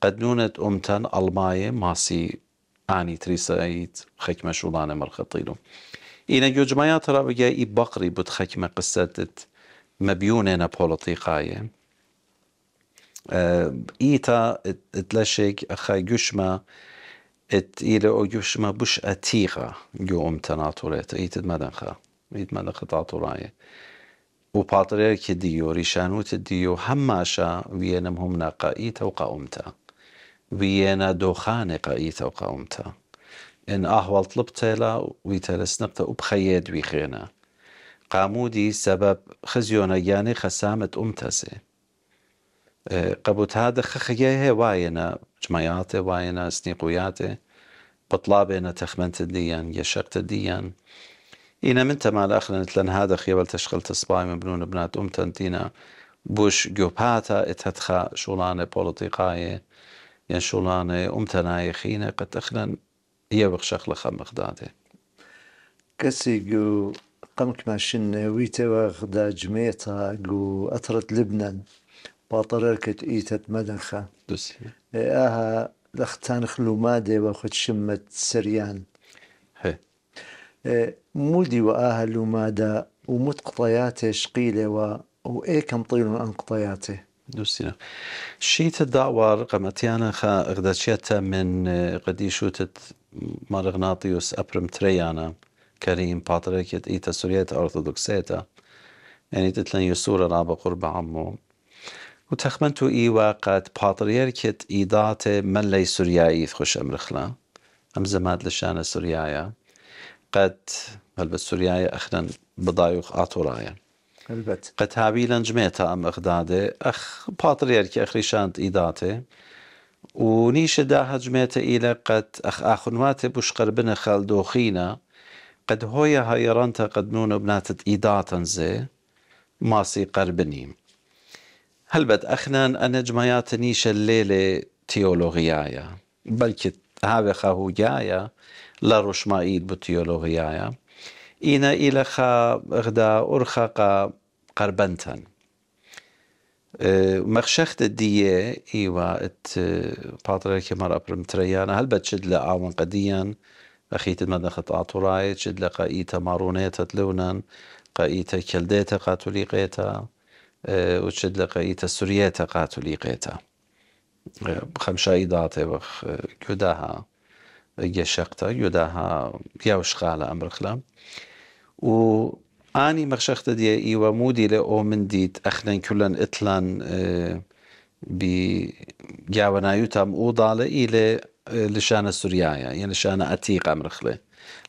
قد نونت امتن الماي ماسي اني تري سايد خكمة شولانة مرخطيلو إن جوجمايات رابجا إي بقري بوت خكمة قصة مبيونة نابولتيقاية آه، ايتا اتلاشيك اخا جوشما ات الى او جوشما بوش اتيغا جو ام تناطوريت ايت مدنخا ايت مدنخا تاطوراي و باطرير كي ديو ريشانوت ديو هماشا وينم هم ناقا ايتا وقا امتا وينا دوخان قا ايتا وقا امتا ان احوال طلبتلا ويتلس نقطة وبخيد ويخينا قامودي سبب خزيونا يعني خسامة امتاسي قبوت هذا خخيه واينا جمعيات واينا سنيقويات بطلابنا تخمنت ديان يشقت ديان إنا من تمال أخلنت لن هذا خيبل تشغل تصباي من بنون بنات أمتن دينا بوش جوباتا اتتخا شولانة بوليتيقاية ين شولانة أمتناي خينا قد أخلن يوق شخل خمق داته كسي جو قمك ماشن ويتوا غدا جميتا جو أطرت لبنان پاتەڕێکت ايتت مدنخة دوسي اها لختان خلومادێ بە خۆت شمت هي. مودي وآهل مادا ومت قطياته شقيلة وإيكم طيل عن قطياته دوستینە نعم. شیتە داوا قمتيانا خا ئەغدەچێتە من قديشوتت مارغناطيوس أبرم تريانا كريم ئیتە إيتا سوريات أرثوذكسيتا يعني تتلن يسور بە قرب عمو و تەخمەند و ئیوە قەت پاتریەرکت ئیداتێ من لەی سوریایی خوش ئەمرخلا ئەم زەمات لە شانە سوریایە قەت هەل بە سوریایە ئەخرن بەدای و ئاتۆڕایە قەت هاوی لەنجمێتە ئەم ئەخدادێ ئەخ پاتریەرکی ئەخریشاند ئیداتێ و نیشە داهەجمێتە ئیلە قەت ئەخ ئاخنواتێ بشقەر بنە خەلدۆخینە قد هۆیە هەیەڕەنتە قەدنون و بناتت ئیداتەن زێ ماسی قەربنیم هلبت أخنان أنا جمياتني شليلة تيولوغيايا بلكي هاوي جايا لا رشمائيد بتيولوغيايا إينا إلى خا غدا أرخا قا قربنتن أه، مخشخت الدية إيوا ات أه، باتري كمار أبرم تريانا هل بتشد اون قديا أخيت المدخت أعطوراي شد لقائيتا مارونيتا تلونا قائيتا كلديتا قاتوليقيتا آه، وتشد لقي تسورية تقاتل قيتا آه، خمسة إيضات وخ جداها يشقتا جداها يوش خالة أمر خلا و أني مخشخت دي إيوا مودي لأو من ديت أخنن كلن إطلان آه، بي جاونا يوتام أو إلى لشان السوريايا يعني لشان أتيق أمر خلا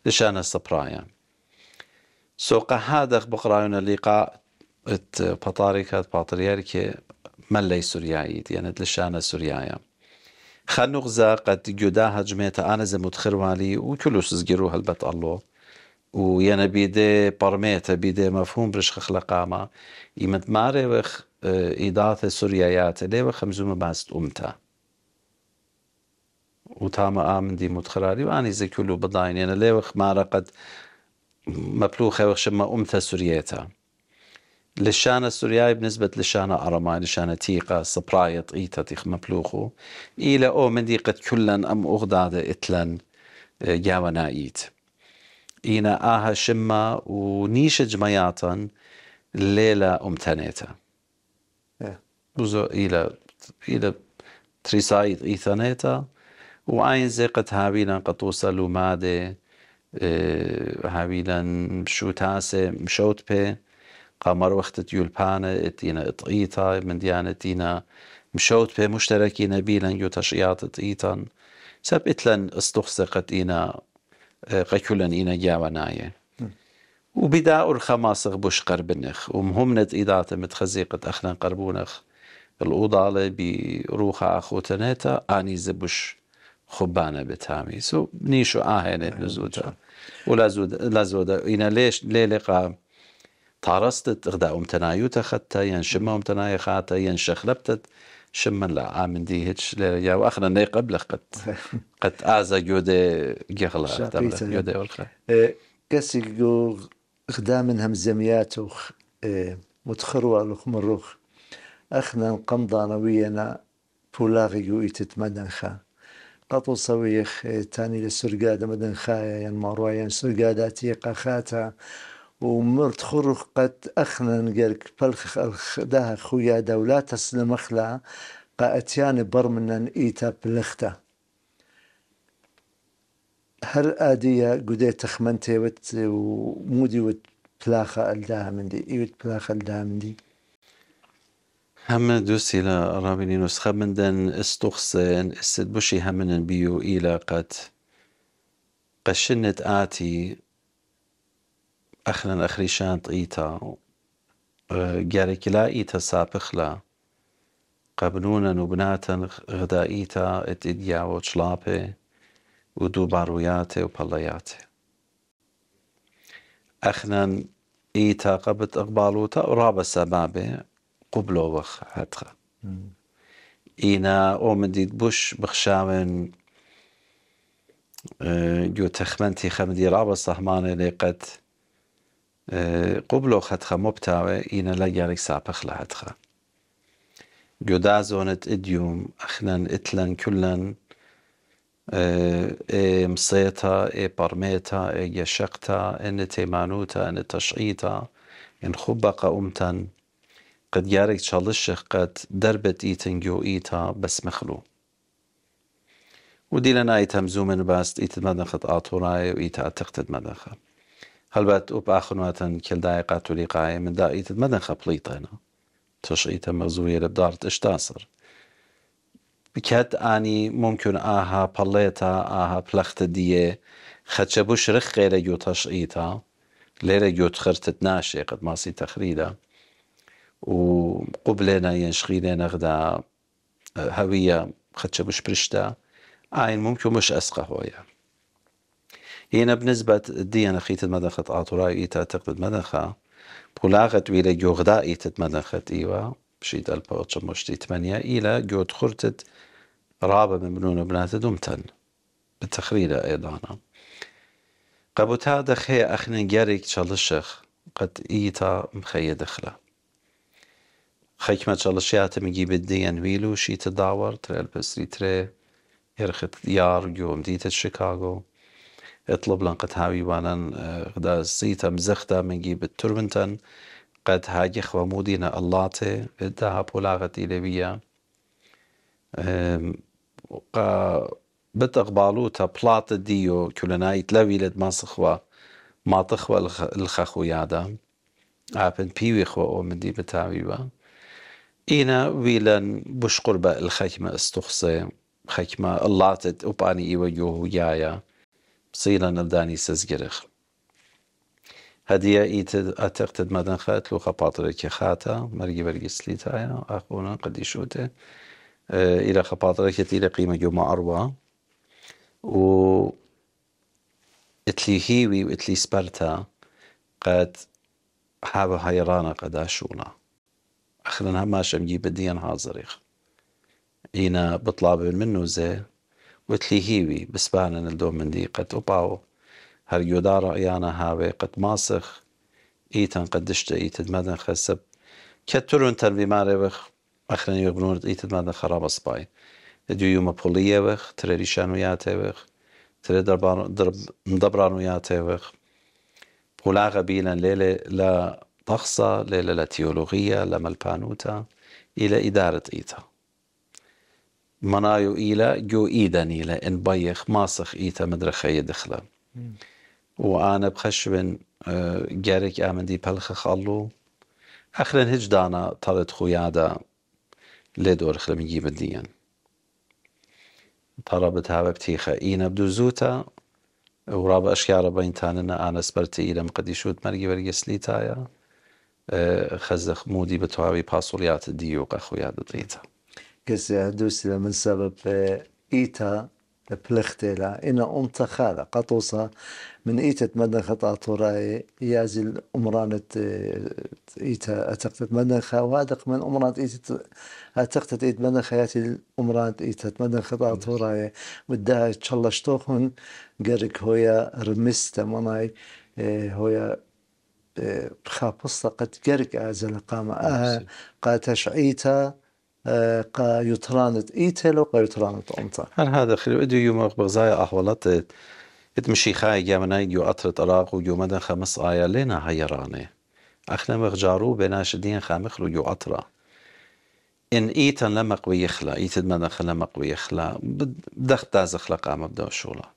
لشان السبرايا سوق هذا بقرأنا لقاء ئەت پەتاری کات پاتریارکێ مە لەی سوریاییت یەنت لە شانە سوریایە خەنوغزا قەت گودا هەجمێتە ئانەزە متخروالی و الله و هەلبەت ئەلۆ و یەنە بیدێ پەڕمێتە بیدێ مەفهوم برشخ لە قامە ئیمەتمارێوەخ ئیداتە آه، سوریایاتە لێوە امتا و ئومتە. آمن ئامندی متخراری و ئانی زەکول و بەداینێنە لێوە خمارە قەت مەپلو خەوەخشمە امتا سوریێتە. لشانة سورياي بالنسبة لشانة أرما لشانة يعني تيقة سبراية إيتا تيخ مبلوخو إلى أو دي قد كلن أم أغدادة إتلن آه، جاونا إيت إينا آها شما ونيش جمياتا ليلة أمتنيتا إيه. بوزو إلى إلى تريسايد إيثانيتا وأين زي قد هابيلا قد توصلوا مادة هابيلا آه، شو تاسة مشوت قمر وقت بانا اتينا اطقيتا من ديانة اتينا مشوت به مشتركين بيلن يو تشيات اتقيتا سب اتلن استخسقت آه، اينا قكولن اينا جاونايه وبداء الخماسخ بوش قربنخ نت ايداتا متخزيقت أخنا قربونخ الأوضالة بروخة أخو آني زبوش خبانة بتامي سو نيشو آهنة نزودا ولا زود لا زود إنا ليش ليلقا تارستت اغداء امتنايو تختا ين شما امتناي خاتا ين شخلبتت شما لا عامن دي هتش يا واخنا ني قبل قد قد ازا جودي جغلا جودي والخا كسي جو غدا من همزميات وخ اه، متخروع لخ مروخ اخنا نقمضا نوينا بولاغي جو مدنخا قطو صويخ اه، تاني لسرقادة مدنخايا ين ماروايا سرقاداتي قخاتا ومرت خرقت أخنا قالك بلخ ده خويا ولا تسلم أخلا قاتيان برمنا إيتا بلختا هر آدية قدي تخمنتي وت ومودي وت بلاخة الداها مندي إيوت بلاخة الداها مندي هم دوسي لا رابيني نسخة من دن استخسن استدبشي همنا بيو إلا قد قشنت آتي ئەخرن ئەخریشانت ئیتە گارێکلا ئیتە ساپخلا قەبنونە و بناتەن غدائیتە ئەتیدیاوە چڵاپێ و دوو باڕویاتێ و پەڵەیاتێ ئەخنەن ئیتە قەبت ئەقباڵوتە ڕابە سەبابێ قبلو وخ ئینە ئۆ من دیت بوش بخشاوێن گوتەخمەنتی آه، خەمدی ڕابە سەحمانێ لێ قەت قبلۆ خەتخە مۆ بتاوێ ئینە لە یارێک ساپەخ لە هەتخە گۆدازۆنت ئیدیوم ئەخنەن ئیتلەن کولەن اه، اه، مسێتە اي اه، پەرمێتە ئێگە شەقتە ان تێمانوتە ئەنە تەشعیتە ئەن خوب بەقە عومتەن قد یارێک چاڵشخ قەت دەربێت ئیتنگۆ ئیتە بەسمەخلو ودی لە نای تەمزوو من باست ئیتمە دەخت ئاتۆڕایە و اتقتد تەختت هەلبەت و ئاخنواتەن کلدای توليقاي من مەدەن خەپڵیتەنە تشعیتە مەزوویە لە بدارت ئشتاسر بکات ئانی ممکن ئاها پەڵێتە ئاها پلەختە دیە خەچە بوو شرخ خێرە گو تەشعیتە لێرە گوت خرتت ناشێ قەت ماسی تەخریدا و قوبلێنە یەنشخیرێ نەغدا هەویە خەچە بوش پرشتە ئاین ممکن مش ئەسقە هۆیە هنا بنسبة ديانا أخيت المدخت آتورا إيتا تقبل مدخة بولاغت ويلا جوغدا إيتا مدخت إيوا بشيد البوتش مشتي ثمانية إلى جود خرتت رابة من بنون بنات دومتن بالتخريدة أيضا قبوتا دخي أخنا جاريك تشالشخ قد إيتا مخي دخلا خيكمة تشالشيات مجي بالدين ويلو شيت الدعور ترى البسري ترى يرخت يار جوم ديتا شيكاغو اطلب لن قد هاوي وانن اه، غدا زيتا مزختا منجي بالتربنتن قد هاجي خوامودينا اللاتي ادها بولاغت إليبيا قا تا بلاط ديو كلنا تلوي لد ما صخوا ما تخوا الخخو يادا عابن بيوي خوا او من دي بتاوي با إينا ويلن بش قربة الخكمة استخصي خكمة اللاتت أباني إيوه يوهو يايا بصيلة نبداني سزجرخ هدية ايت اتقتد مدن خات لو خباطر كي خاتا مرقي سليتا يا اخونا اه، قد يشوته اه الى خباطر كي الى قيمة جمع اروى و اتلي هيوي واتلي سبرتا قد حابة هيرانا قد اشونا اخرن هماش امجي بديا هازريخ اينا بطلاب منو زي وت لی هیوی بسبانن الدو مندی قد اپاو هر یودار ایانا هاوي قد ماسخ ایتن قد دشت ایتد مدن خسب کترون تن بیماره وخ أخرين يغنون إيتد مدن خراب أسباي ديو يوم پولیه وخ تره ریشان ویاته وخ تره دبران ویاته وخ بولاغ بينا ليلة لا طخصة ليلة لا تيولوغية لا ملبانوتا إلى إدارة إيتا منايو إيلا جو إيدان إيلا إن بايخ ماسخ إيتا مدرخة دخلا وأنا بخشبن آه، جارك دي بلخ خالو أخرين هج دانا طالت خويادا لدور خلم يجيب الدين طالبت هابا بتيخة إينا بدو زوتا وراب أشياء ربين تاننا أنا سبرتي إيلا مقديشوت مرقي تايا آه، خزخ مودي بتوابي باسوليات ديوق أخويا دطيتا كسي دوسلا من سبب آه، إيتا بلختيلا إن أم تخالة قطوصة من إيتا تمدن خطا طراي يازل أمرانة آه، إيتا أتقتت مدنخة وهذا من أمرانة إيتا أتقت إيت تمدن ياتي أمرانة إيتا تمدن خطا طوراي مدها تشلشتوخن قرك هويا رمستا مناي آه، هويا خابصة قد قرك أزل قام أها قاتش إيتا قا يترانت ايتل قا يترانت امتا هل هذا خير ادو يوم بغزايا احوالات ات خاي جامنا يو اطرت اراق ويو مدن خمس آيا لنا هيراني مغجارو بنا شدين خامخلو يو اطرا ان ايتن لما قوي يخلا ايتن مدن خلما قوي يخلا بدخت دازخلا قام بدو شولا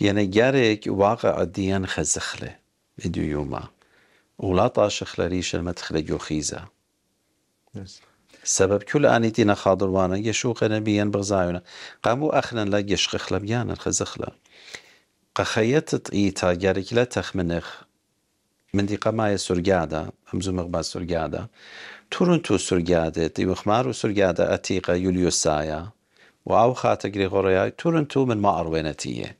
يعني جاريك واقع الدين خزخله ادو يوما ولا طاشخ لريش المدخل يو خيزا Yes. سبب كل آني دينا خاضر وانا يشوق نبيا بغزايونا قامو أخنا لا يشخخ لبيانا خزخلا قخيتت إيتا جارك لا تخمنخ من دي قماية سرقادة أمزو مغبا سرقادة تورنتو سرقادة دي وخمارو سرقادة أتيقة يوليو سايا وأو خاتة غريغوريا تورنتو من ما أروينتيه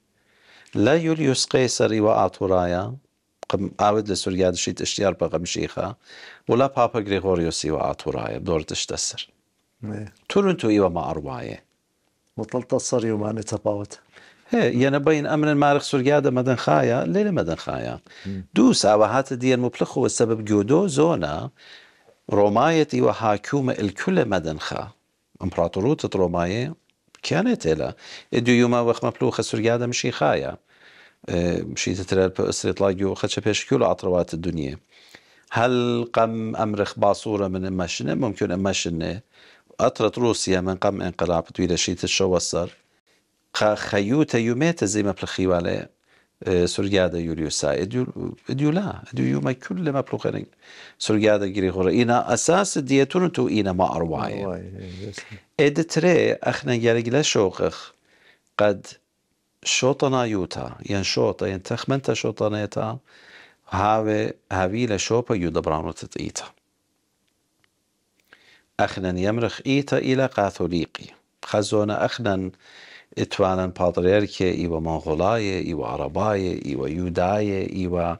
لا يوليوس قيصري وآتورايا قم ئاوت لە اشتیار با قم بەغەمشیخە ولا پاپا گریگوریوسی و دۆر دورتش دسر تورن تو ئیوە ماڕواایە مطلتە سەری ومانە نتباوت هی یه نباین امن سووریا دە مدن خایە لیل مدن خایە دو ساوە هاتە دیێن و سبب گودو زونا رومایت ڕۆمایەتی وە هاکوومە ئلکولە مدن خا ڕۆمایە کیانێت تێلا ئێ دوویمە وقت پلوخە سووریا دەمشی خایە شیتترە سرێتڵای و خەچە پێشکی بيش لە ئاتڕواتە الدنيا هل قم ئەمرخ باسوورە من مەشنە ممكن مەشنێ أطرت روسيا من قم انقلاب قەم ئەنقلاب توی لە شیتە شەوە سەر خەیوتە یومێتە زیمە پلخیوالەیە آه، سوريادا يوليوسا لا اديو ما كل ما بلوغين سوريادا جري غورا اینا اساس دیتون تو اینا ما ارواي إيه، اد تري اخنا گرگلا شوقخ قد شوطنا يوتا ين شوطة ين تخمنتا شوطنا يتا هاوي هاوي لشوبا يودا برانو تتئيتا أخنا يمرخ إيتا إلى قاثوليقي خزونا أخنا إتوانا بادريركي إيوا منغولاية إيوا عرباية إيوا يوداية إيوا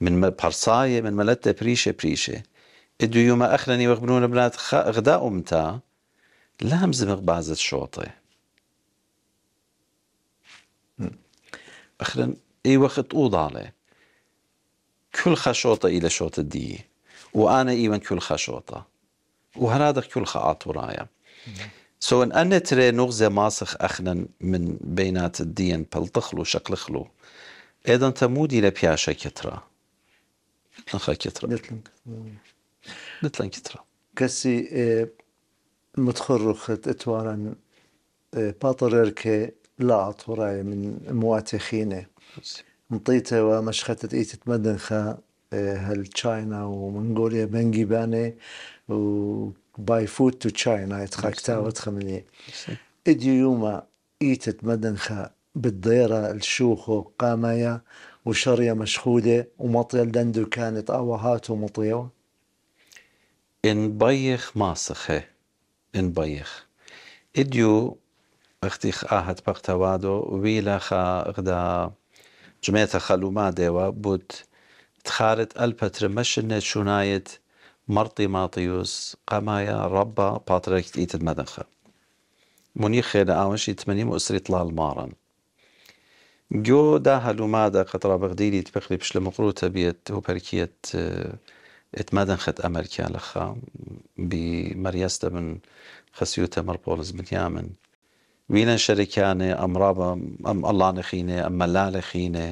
من برصاية من ملتة بريشة بريشة ادو يوما أخنا يوغبنون بنات غدا أمتا لامزمغ بازت شوطه أخرن أي وقت أوضالي كل خشوطة إلى شوطة دي وأنا إيوان كل خشوطة وهنادق كل خاط ورايا سو ان انا تري نغزه ماسخ اخنا من بينات الدين بلطخلو شقلخلو ايضا تمودي لبياشا كترا نخا كترا نتلن كترا كسي آه، متخرخت اتوارا آه، باطررك لا طوراي من مواتي خينة مطيتة ومش خطت إيه تتمدنخا إيه، هل تشاينا ومنغوليا بنجي باني وباي فوت تو تشاينا يتخاكتا وتخمني إديو يوما إيه تتمدنخا بالضيرة الشوخو قامايا وشرية مشخودة ومطيل دندو كانت أوهات ومطيوة إن بيخ ماسخة إن بيخ إديو ئەختی ئاهت پەختەوادۆ وی لە خاغدا جمێتە ديوا بوت تخارت ألبتر مشنة شنايت مرطي ماطيوس قمايا ربا ڕەبە تيت المدنخة مەدەخە خيلا خێدە ئاوەشی تمەنیم طلال لاڵمارن جو دا هەلومادە قەتڕ بەغدیریت پخلی پشلە مقروتە بێت و پەرکیەت اه، ئتمادەن خەت أمريكا لخا بمرياستا من خسيوتا مربولز مەرپۆلز يامن ویلن شەرەکیانێ أم رابا أم الله خینێ أم ملال خینێ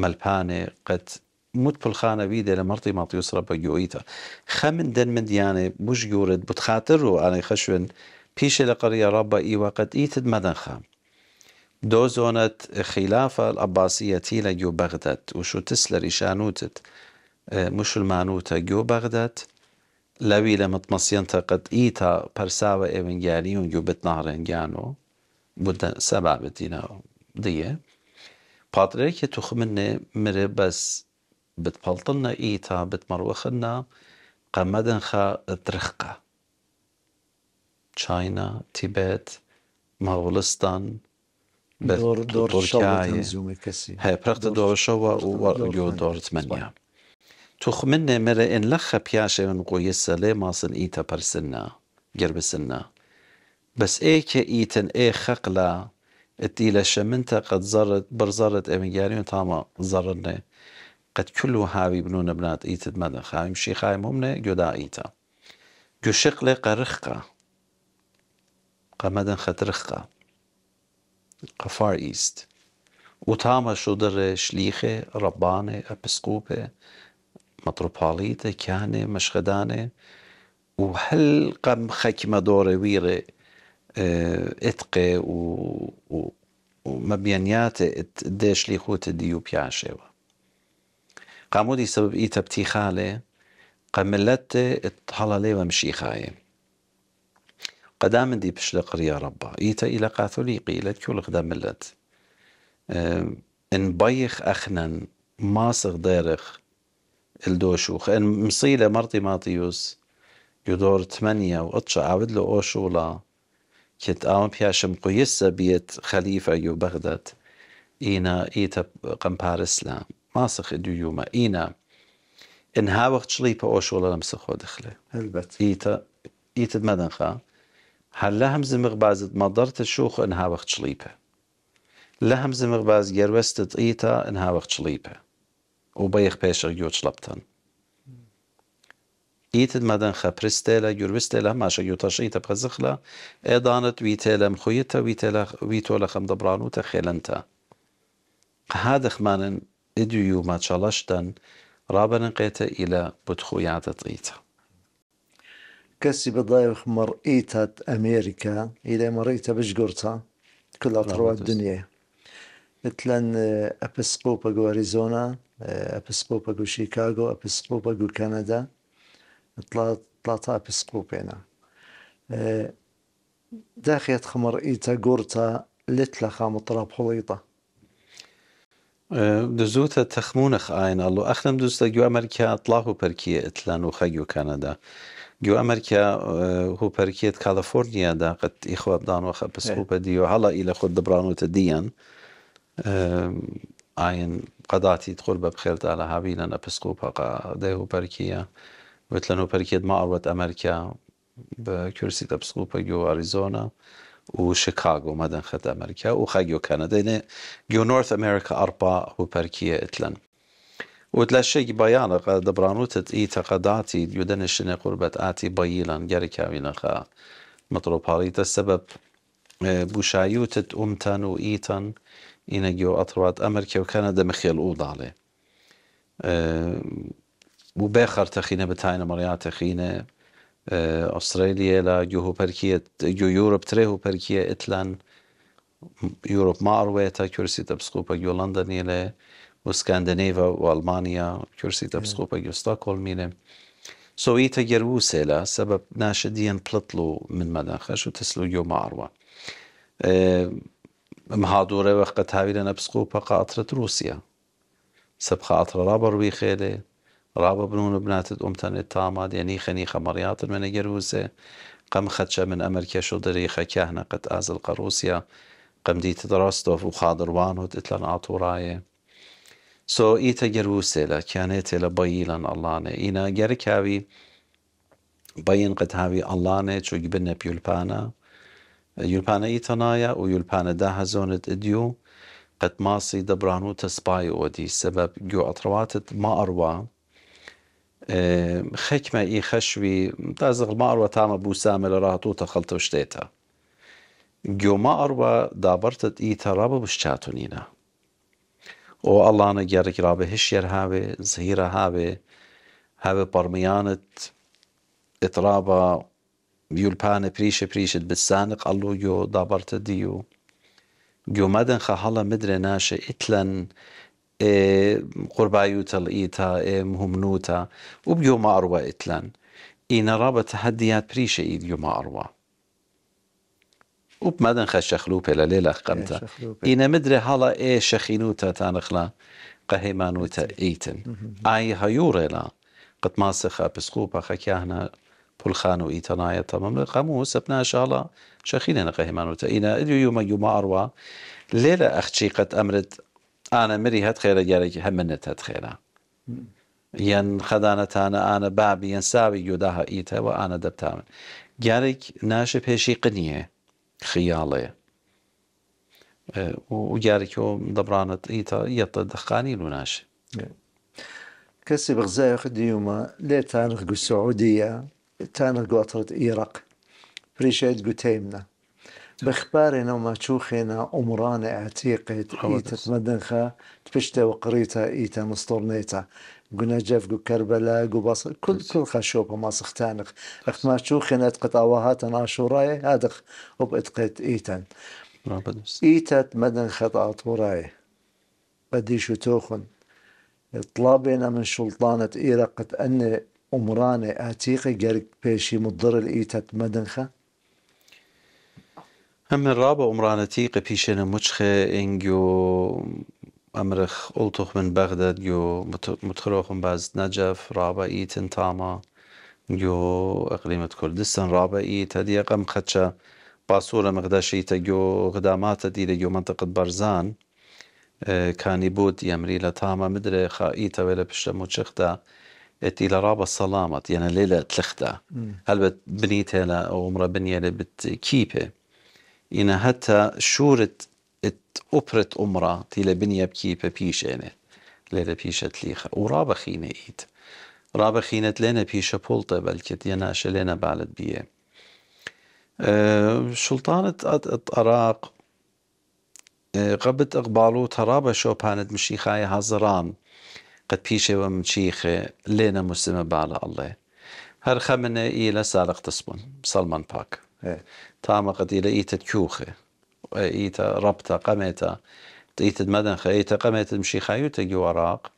مەلپانێ قد موت پلخانەوی دێ لمرتي ما ماڵی وسرە بە گۆیتە خەمن دەن مندیانێ بش گورت بتخاتر و ئانەی خەشوێن پیشێ لە قەریە ڕەبە ئیوەقەت ئیتت مەدەنخام دۆ زۆنت خلافە ئەباسیەتی لە گو بەغدەت وشو تس لە ریشانوتت آه، مشلمانوتە گو بەغدەت لەوی لە متمەسیەنتە قەت ئیتە پەرساوە ئێوەنگیانی و گوبت ناڕێنگیان و بوده سبع بدينا ديه باتريكي تخمني مري مره بس بتپلطلنا ايتا بتمروخنا قمدن خا ترخقا تشاينا تيبت مغولستان دور دور تركيا هي برقت دور شوا و دور ثمانية تخمني مره ان لخا بياشي ان قوي السلام اصل ايتا برسنا قرب السنه بس ايك ايتن اي خقلا اتيلا شمنتا قد زرت برزرت اميجاريون تاما زرنا قد كلو هاوي بنون بنات ايتد مدن خايم شي خايم همنا جدا ايتا جو شقل قرخقا قمدن خطرخقة قفار ايست وتاما شو در شليخة ربانة أبسقوبة مطروباليتة كهنة مشخدانة قم خكمة دورة ويرة آه، اتقي و... و... ومبينياتي قديش ليخوت ديو بيعشوا قامودي سبب ايتا بتيخالي قملتي اتحلالي ومشيخاي قدام دي بشلقر يا ربا ايتا الى قاثوليقي الى كل غدا ملت آه، ان بيخ اخنن ماسغ دارخ الدوشوخ ان مصيله مرتي ماطيوس يدور ثمانية وقطشة عاود له اوشولا كت بها پیاشم قیس بيت خليفة يو بغداد اینا ایت قم پارسلا ماسخ دیوما اینا انها وقت شلی پا آش ولا لمس خود خله البت ایت ایت مدن خا هل هم زمغ بازد مدرت تشوخ انها وقت شلی پا لهم زمغ باز گروستد ایتا انها وقت شلی پا و بیخ پیشر یو ایتد مدن خپرستلا یوربستلا ماشا یوتاش ایت بخزخلا ادانت ویتلا مخویتا ویتلا ویتولا خمدبرانوتا خیلنتا هذا خمانن اديو ما تشالشتن رابنا قيتا إلى بتخويات طيتا كسي بضايخ مرئيتا أمريكا إلى مرئيتا بشقرتا كل أطروا الدنيا مثلا أبسقوبا جو أريزونا أبسقوبا جو شيكاغو أبسقوبا جو كندا طلعتها بسكوبينا داخية خمر إيتا قورتا لتلا خامطرا بخليطة دزوتا تخمونخ آينا الله أخنم دوستا جو أمريكا أطلاهو بركية إتلان وخيو كندا جو أمريكا هو بركية كاليفورنيا دا قد إخوة دانو وخا بسكوبة إيه. ديو هلا إلى خود دبرانو تديان آين قداتي تقول بخير تالا هابيلا أبسكوبة قا ديهو بركية وێتلەن هۆپەرکێت ماڕوەت ئەمریکا بە کورسی دەپسقوپە گۆ ئەریزۆنا و أمريكا مەدەن كندا ئەمریکا يعني و خەگیۆ کەنەدەێنێ گۆ نۆرت ئەمریکا ئەرپا هۆپەرکیە ئتلەن وتلا شێکی بەیانە دەبرانوتت ئی قربت آتي قوربەت ئاتی بەیلان گەرکاوینەخە مەترۆپاڵیتە سەبەب آه، بوشایوتت أمتن و ئیتەن ئینەگیۆ أطروات أمريكا و کەنەدە مخێل ئووداڵێ بو بخر تخینه به تاین مریا تخینه اه، استرالیا لا جوهو پرکیه جو یورپ تره هو پرکیه اتلان يوروب ما أرويتا كرسي تبسقوبا جو لندن إلى وسكندنافيا وألمانيا كرسي تبسقوبا جو ستوكهولم إلى سو إيتا جروسة لا سبب ناشدين بلطلو من مداخش وتسلو جو ما أروى اه، مهادورة وقت هاويلة نبسقوبا قاطرة روسيا سب خاطر رابر ويخيلة رابا بنون بنات أمتن التامد يعني خني خمريات من جروزة قم خدش من أمريكا شو دريخة كهنة قد أزل قروسيا قم ديت دراستوف وانود اتلان عطوراية سو إيتا جروسة لا كانت لبيلا اللانة إنا جرك هاوي بين قد هاوي اللانة شو جبنا بيولبانا يولبانا إيتنايا ويولبانا ده زونة إديو قد ماصي دبرانو تسباي ودي سبب جو أطروات ما أروى خەکمە آه، ئی خەشوی تا زغماڕوە تامە بوسامە لە ڕاتوتە خەڵتە شتێتە. گۆما ئەڕوە دابەرتت ئی تەڕابە بشچاتونینە. ئۆ ئەلانە گەرەی ڕابە هش یێر هاوێ زهیرە هاوێ هەوێ پەڕمیانت ئترابە ویولپانە پریشە پریشت بسانق ئەلو گۆ دابەرتە دی و گۆمەدەن خە هەڵە مدرێ ناشە ئیتلەن، إيه، قربايوتا لإيتا إيه، مهمنوتا وبيوما أروى إتلان إينا رابا تحديات بريشة إيد يوما أروى وبمدن خش شخلوبة لليلة إيه، قمتا إينا مدري هلا إيه شخينوتا تانخلا قهيمانوتا إيتن آي هيوريلا قد ماسخة بسقوبة خكياهنا بولخانو إيتنايا تمام قاموس أبناء شالا شخيننا قهيمانوتا إينا إديو يوما يوما أروى ليلة أختشي قد أمرت انا مري هات خيره جارك همنت هات خيره ين خدانت انا انا باب ينساوي يدها إيتا وانا دبتامن جارك ناش بيشي قنيه خيالي و جارك دبرانت ايته يطا دخاني لناش كسي بغزاي خديوما لي تانغ سعوديه تانغ قطرة ايراق بريشيت قتيمنا بخبارنا وماتشوخنا أمران اعتيقت إيتا تمدنخا تبشتا وقريتا إيتا مصطرنيتا قلنا جاف قو كربلا قو بصر كل كل خشوبه ما سختانق اخت ما تشوخنا تقطعوهات عاشوراي هادخ وبتقت ايتن إيتا مدن مدنخا تعطوراي بدي شو توخن طلابنا من سلطانة إيرا قد أن أمراني آتيقي قرق بيشي مضر الإيتات مدنخة من رابع عمرانتي قبيشنا مچخه انجو امرخ التخ من بغداد جو متخروخم باز نجف رابع ايت انتاما جو اقليمة كردستان رابع ايت هدي اقام خدشا باسورة مقداشي تا جو غدامات دي دي جو منطقة برزان كاني اه، بود يمري تاما مدري خا ايتا ولا بشتا مچخ دا اتي لرابع سلامت يعني ليلة تلخ هل بنيت هلا بنيه بنيت بتكيبه إنا حتى شورت ات أبرت أمرا تي لبن يبكي ببيش أنا ليلا بيشة تليخة ورابا خينة إيد رابا خينة لنا بيشة بولتا بل كت يناش لنا بعلت بيه أه، شلطانة أت ات أراق قبت أه، أقبالو ترابا شو بانت مشيخاي هزران قد بيشة ومشيخة لنا مسلمة بعلى الله هر خمنا إيلا سالق تسبون سلمان باك تامقت إلى lejit e të ربطة e i مدنخة rapta, kameta, të i جواراق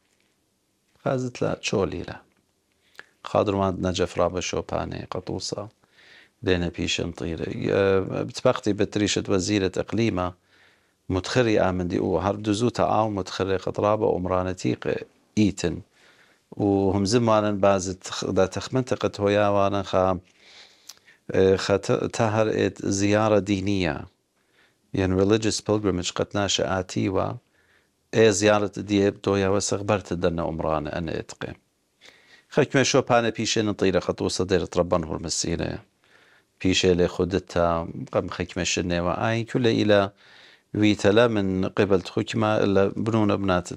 خازت لا تشولي خازت لا تشوليلا ما نجف رابا شوباني قطوصة بين بيشن طيرة إيه، بتبقتي بتريشة وزيرة إقليمة متخري آمن دي أو هر دوزو تعاو متخري قطرابة ومرانة تيق إيتن وهم زمانا بازت دا تخمنتقت هويا وانا خام خطر زيارة دينية يعني religious pilgrimage قد ناشا آتيوا اي زيارة ديب دويا وسغبرت دنا أمران أنا اتقي خلك ما شو بانا بيشين نطيرة خطوة صدير تربنه المسيرة بيشي لي خدتها قم خلك ما وآي كل إلى ويتلا من قبل تخكما إلا بنون بنات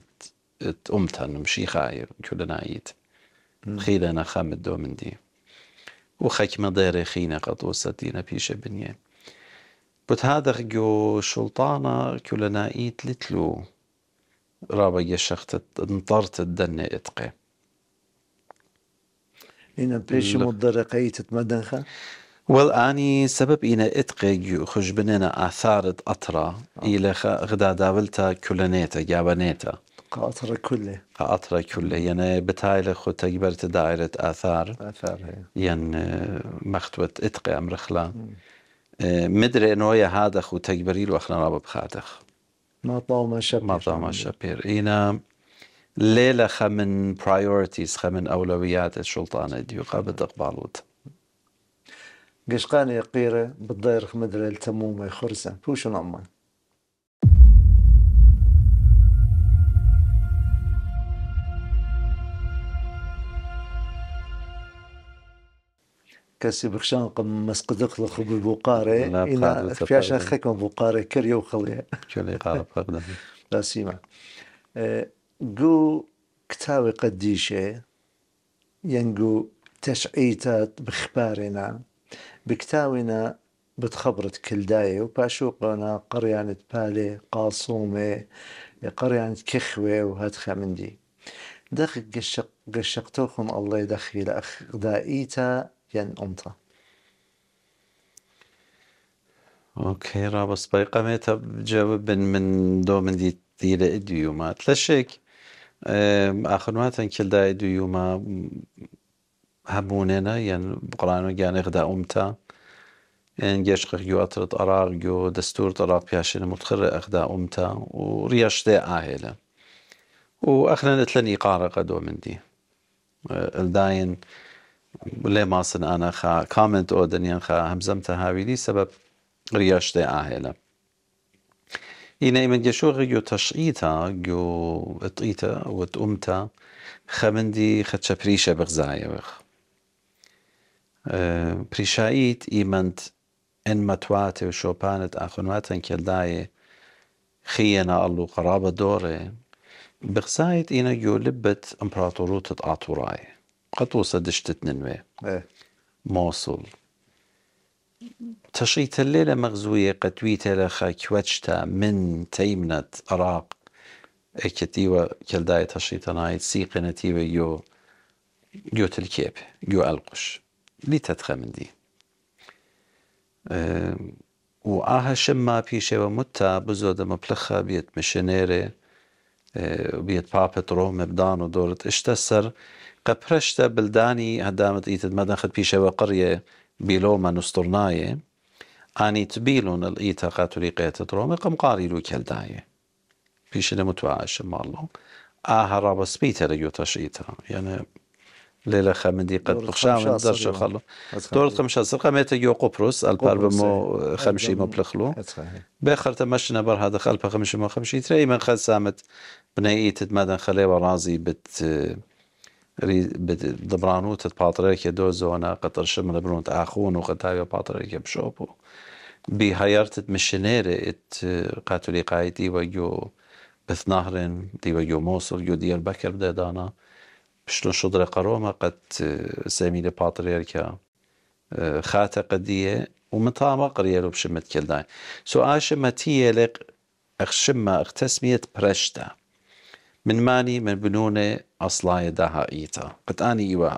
أمتن مشي خاير كلنا عيد خيلنا خامد دو من دي و خەکمە دەرێخینە قەت وسەدینە پیشە بنیە بت هذا جو شلطانە كلنائيت لتلو رابە شەختت انطرتت دەنێ ئتقێ لێنە پێشی مدەرەقەیتت مەدەنخە؟ والآني سبب إنا إتقي خشبننا آثارت أطرا آه. إلى غدا داولتا كلنيتا جابنيتا كأطرة كله كأطرة كله يعني بتايل خو تجبرت دائرة آثار آثار هي. يعني آه، مختوة إتقي أمر خلا آه، مدري إنه هذا خو تجبريل وخنا رابع بخاتخ ما ما شابير ما ما شابير إينا ليلة خمن priorities خمن أولويات الشلطانة ديو قابد أقبالوت قشقاني قيرة بالضير خمدرة التمومة خرسة بوشو نعمان بخشان قم مسقدق لخب البقارة في عشان خكم بقارة كر يو خليها شلي قارب لا سيما جو كتاب قديشة ينجو تشعيتات بخبارنا بكتاونا بتخبرت كل داية وباشوقنا قريانة بالي قاصومة قريانة كخوة وهات خامندي دي دخل قشق قشقتوخم الله يدخل أخ دائيتا یان انتا اوكي رابس بايقا ميتا جواب من دو من دي تيلة ادو ما تلاشيك اخر ما تنكل دا ادو يوما هبوننا يعني بقرانو يعني اغدا امتا ان جيش قيق يو ارار يو دستور طراب ياشين متخر اخدا امتا و رياش دي اهلا و اخنا قدو من دي الداين لێ ماسنانە خا کامنت ئۆ دەنیان خا هەمزەم تەهاویلی سبب ریاشتێ ئاهێلە إلى من يشوغ يو تشعيتا يو اطيتا وتأمتا خمندي خدشا بريشا بغزايا بخ أه بريشايت إيمانت إن متواتي وشوبانت أخنواتا كالداي خينا اللو قرابة دوري بغزايت اینا یو لبت امبراطورو تتعطوراي قطوسة دشتت تنوى إيه. موصل تشيت الليلة مغزوية قتويتة لخا كواتشتا من تيمنة أراق اكتيوة كلداية تشيت نايت تيوى إيوة يو يو تلكيب يو ألقش لي تتخمن دي و شم شما بيشي ومتا بزود مبلخة بيت مشنيري بيت بابت روم بدانو دورت اشتسر قبرشت بلداني هدامت بلدانی هەدامت ئیتت بيشه وقريه قڕیە نسترناي اني تبيلون الايتا ئیتە قاتوریقێتت ڕۆمە قەمقاری و کەلدایە پیشە متواش ماڵۆ ئاها ڕابەسپی تەرە یۆتەشیتە یانە ليلة خمدي قد بخشام در شو خلو دور خمسة سرقة ميتا يو بروس البار بمو خمشي مو بلخلو بخرت مشنا بر هذا خلف خمشي مو خمشي تري من خد سامت بنيت مدن خلي ورازي بت دەبرانوتت پاتڕەیەکێ دۆ زۆنە قەتەرشم دەبرونت ئاخون و قەتاوی پاتڕێکێ بشۆپ و بیهەیارتت مشنێرێت قاتولیقاەتی وەگو بثناهرێن دیوەگو مۆسڵ گو دیەر بەکە بدەدانا پشت شدرە قەرۆمە قەت سەمیلە پاتڕێرکە خاتە قەدیە ومتامە قڕێر و بشمت کرددان سو ئاشمەتیەلێک ئەخشممە ئەختەسمیت پرەشتە من ماني من دها إيتا قد آني قتانی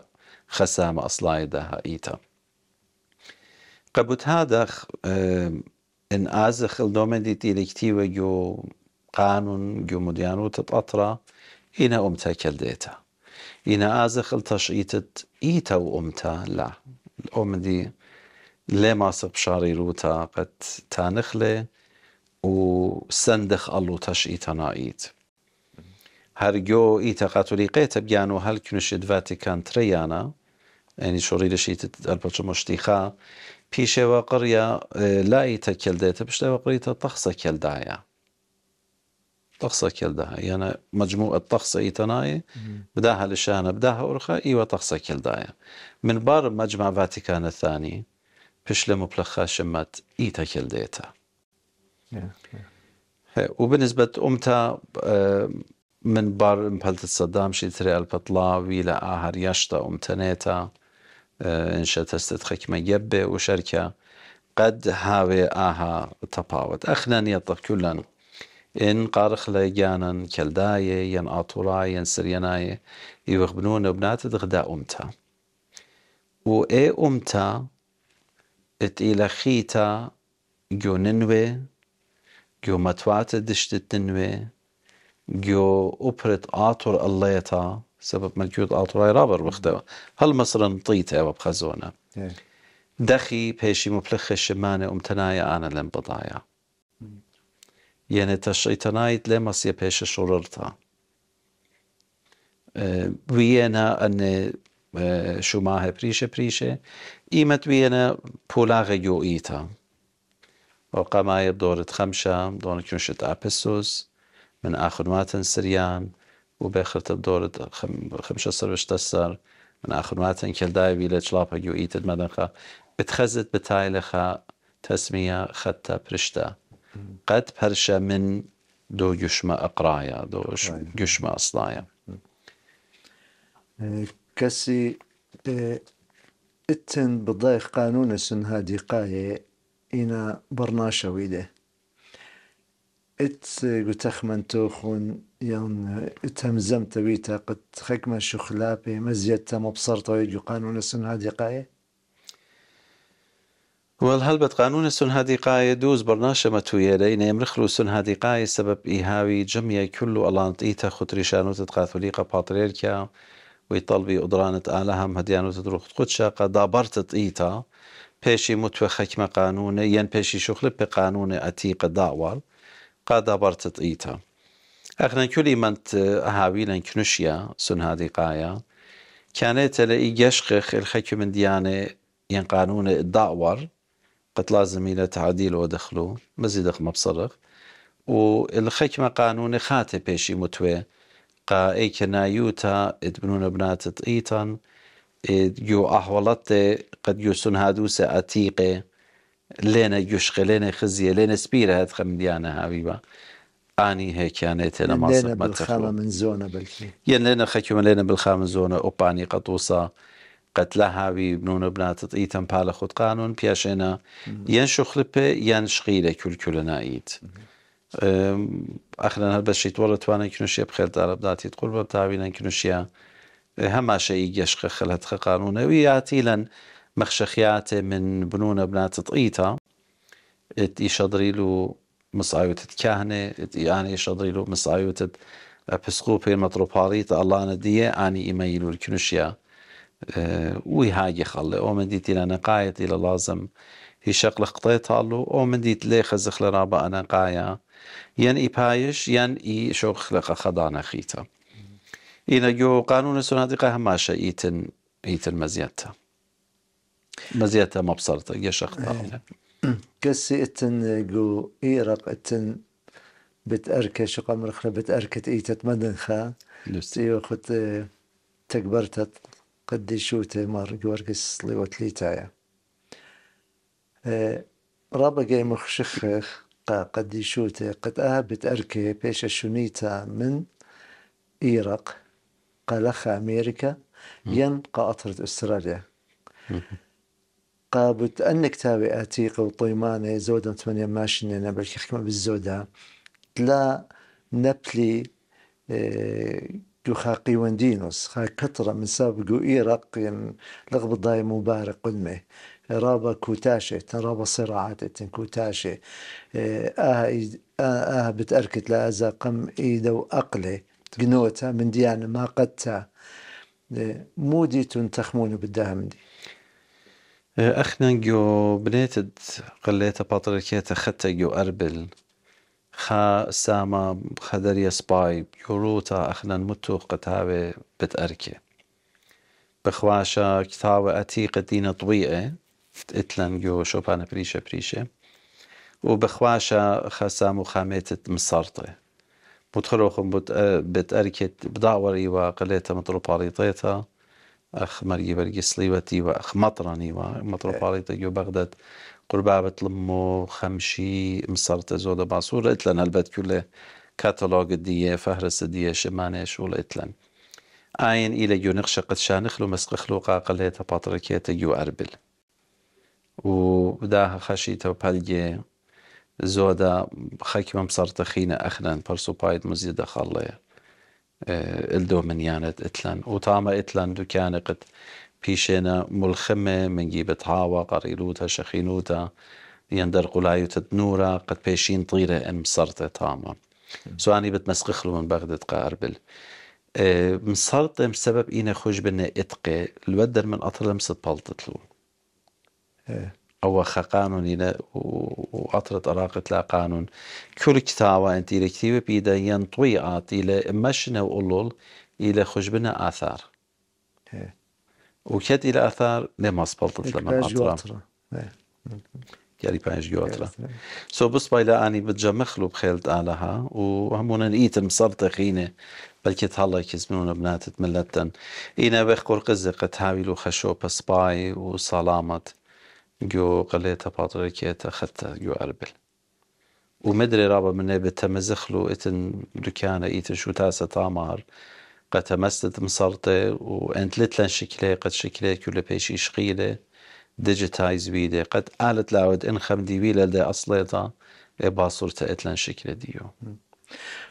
خسام أصلاي دها إيتا قبوت هذا ان ازخ الدومندي تيلكتي جو قانون جو مديانو تطأطرا إنا أمتا كالديتا إنا ازخ التشئيتت إيتا وأمتا لا الأمدي لي ما صب شاري روتا قد تانخلي وسندخ الله تشئيتنا إيت هەرگۆ ئیتەقاتوریقەیە تەبیان و هەل کنوشت ڤاتیکان تریانە ئەنی شۆڕیرەشی ئەلپەچ مشتیخا پیشێوە قڕە اه، لای تەکەلدێتە پشتەوە قڕیتە تەخسە کەلدایە. تقصى كلدها يعني مجموعة تقصى إيتناي بداها لشانة بداها أرخى إيوة تقصى كلدايا من بار مجمع فاتيكان الثاني بشلة مبلخة شمت إيتا كلديتا yeah, yeah. وبالنسبة أمتا من بار مهلت الصدام شي تري البطلا ويلا آهر يشتا ومتنيتا آه، تستد خكمة مجبة وشركة قد هاوي آها تباوت أخنا نيطف كلن إن قارخ ليجانا كالداية ين آطوراي ين سريناية يوغبنون بنات دغدا أمتا و اي أمتا إلى خيتا جو ننوي جو متوات دشت ننوي جو أبرت آتور الليتا سبب ملكيوت أي رابر بخده هل مصر نطيتها وبخزونا إيه. دخي بيشي مبلخ الشمانة أمتنايا أنا لن بضايا يعني تشيتنايت لمس يبيش شررتها آه، ويانا أن آه، شو ماه بريشة بريشة إيمت ويانا بولاغ يوئيتا إيتا وقام دورة خمسة دونك ينشت أبسوس من آخر ماتن سريان وبيخرت بدورة خمسة سر سر من آخر ماتن كلداي بيلا جلابا جو إيتد مدنخا بتخزت بتايلخا تسمية خطة برشتا قد برشا من دو يشمة أقرايا دو يشمة أصلايا كسي اتن بضيق قانون سنها دقاية إنا برناشا ويده ات گوتخمن تو خون یان تەمزەم تەوی تااقت خەکمە شوخلا پێمە زیەت تەمە بسەرتەوەی جو قانونە سنها دیقاە وال هەلبەت قانونە سنها دیقاە دووز بەرناشەمە توێرەی نێمرخل و سنها دیقاە سبب ئیهاوی جەمیە کل و ئەڵانتی تە خوتریشانوتت قاتولیقە پاترێرکە وی تەڵبی ئودرانت ئالە هەم هەدیانوتت ڕخت خود شاقە دابارتت ئیتا پێشی متوە خەکمە قانونە یەن پێشی شوخل پێ قانونە ئەتیقە داوال. قادا برتت ايتا اخنا كل منت اهاويلا كنشيا سن هذه قايا كانت لئي يشخخ الحكم من ديانه ين قانون الدعور قد لازم الى تعديل ودخلو مزيدخ مبصرخ والخكمة قانون خاتي بيشي متوي قا ايك نايوتا ادبنون بنات ايتن يو احوالات قد يو سنهادوسة اتيقي لنا گوشقە لنا خزیە لێنە سپیرە هەت خەمیانە هاوی بە ئانی هەیەکیانێت لە ماڵە من زۆنە بلکی یەن لێنە خەکیمە لێنە بلخام زۆنە ئۆپانی قطوصة قەتلا هاوی بنون بنات ئیتەم پالە خود قانون پیاشێنە یەن شخلپێ یان شقیرە کولکولە نائیت. ئەخرەن هەر بەشیت وەڵە توانە کنوشیە تقول بداتیت قوربە هما شيء هەماشەی گەشقە خەلەتخە قانونەوی یاتیلەن مخشخياتي من بنونة بنات طقيتا يشضريلو مصايوت كهنة يعني يشضريلو مصايوت بسقوبي المطروباريت الله ندية يعني يميلو الكنوشيا أه خلي او من ديت الى نقاية الى لازم هي شغلة قطيتها له او من ديت لي خزخ لرابا انا ين اي بايش ين اي شوخ خلقه خدانا خيتا إلى جو قانون السنة دقيقة هما شيء إيتن إيتن مزيتها مزيتا مبصرتا قشقتا إيه. قسي اتن جو ايرق اتن بتأركة شقا مرخنا بتأركة اي تتمدن خا ايو خد آه، تكبرتت قد شوتة مار جوارقس لي وتليتايا آه، رابا جاي مخشخخ قا قد شوتة قد اه بتأركة بيش شونيتا من ايرق قلخ امريكا ين قا استراليا قابت أن كتابي أتيق وطيمانة زودة تمنيا ماشي أنا بالحكمة بالزودة تلا نبلي يخاقي آه، دينوس خا كترة من جو إيرق يعني لغب ضاي مبارك قلمه رابا كوتاشة رابا صراعات كوتاشة آه آه, آه،, آه، بتأركت لأزا قم إيدا وأقله قنوتا من ديانة ما قدتا مودي تنتخمون بالدهم دي اخنا جو بنيتد قليتا باتريكيتا ختا جو اربل خا ساما خدريا سباي جو روتا اخنا متو قتاوي اركي بخواشا كتاوي اتيق دينا طبيعي اتلن جو شوبانا بريشة بريشة وبخواشا خاميتت خاميت مسرطة بت بتأركت بدعوري وقليتا مطروباريطيتا اخ أخمري برقي صليبتي وأخ مطرني ومطروباليتي بغداد قربابة لمو خمشي مصر تزود باصور إتلن هالبت كله كاتالوج دي فهرس دي شمانش ولا إتلن آين إلى نقش قد شانخ لو مسق خلوقا قليتا باتركيتا يو أربل وداها خشيتا وبالجي زودا خاكي مصر خينا أخنا برسو بايد مزيدة خالية الدومنيانت اتلن اتلان اتلن قد بيشينا ملخمة من جيب هاوا قريلوتا شخينوتا يندر قلايوتا نورا قد بيشين طيرة ام صرتة تاما سواني بتمسخخلو من بغداد قاربل أه مصرت بسبب إينا خوش بنا اتقي الودر من أطلم ست اه. أو قانون خەقانونی ئەترت عراقت لا قانون کولک تاوە ئەتیرەکتیوە پیدا یان توی ئاتی لە مەشنە ئۆلۆڵ ئی لە خوشبنە ئاثار وکەت ئی لە لما لێ مەسپڵتت لە یاری پنج گواترە سۆ بسپای لە ئانی بجە مەخلوب خێلت ئالەها و هەمونەن ئیتم سەر تەخینێ بەلکێت هەڵێکی زمونە بناتت ملەتەن ئینە بەخ قورقزقە تاویل و خەشۆ پەسپای و سەلامەت. جو قليتا باتركيتا ختا جو أربل ومدري رابا من له اتن دكانة ايتن شو تاسة تامار قد تمست مصرطة وانت لتلن شكلة قد شكلة كل بيش إشقيلة ديجيتايز بيدي قد قالت لعود ان خمدي بيلا دي أصليتا باسورتا اتلن شكلة ديو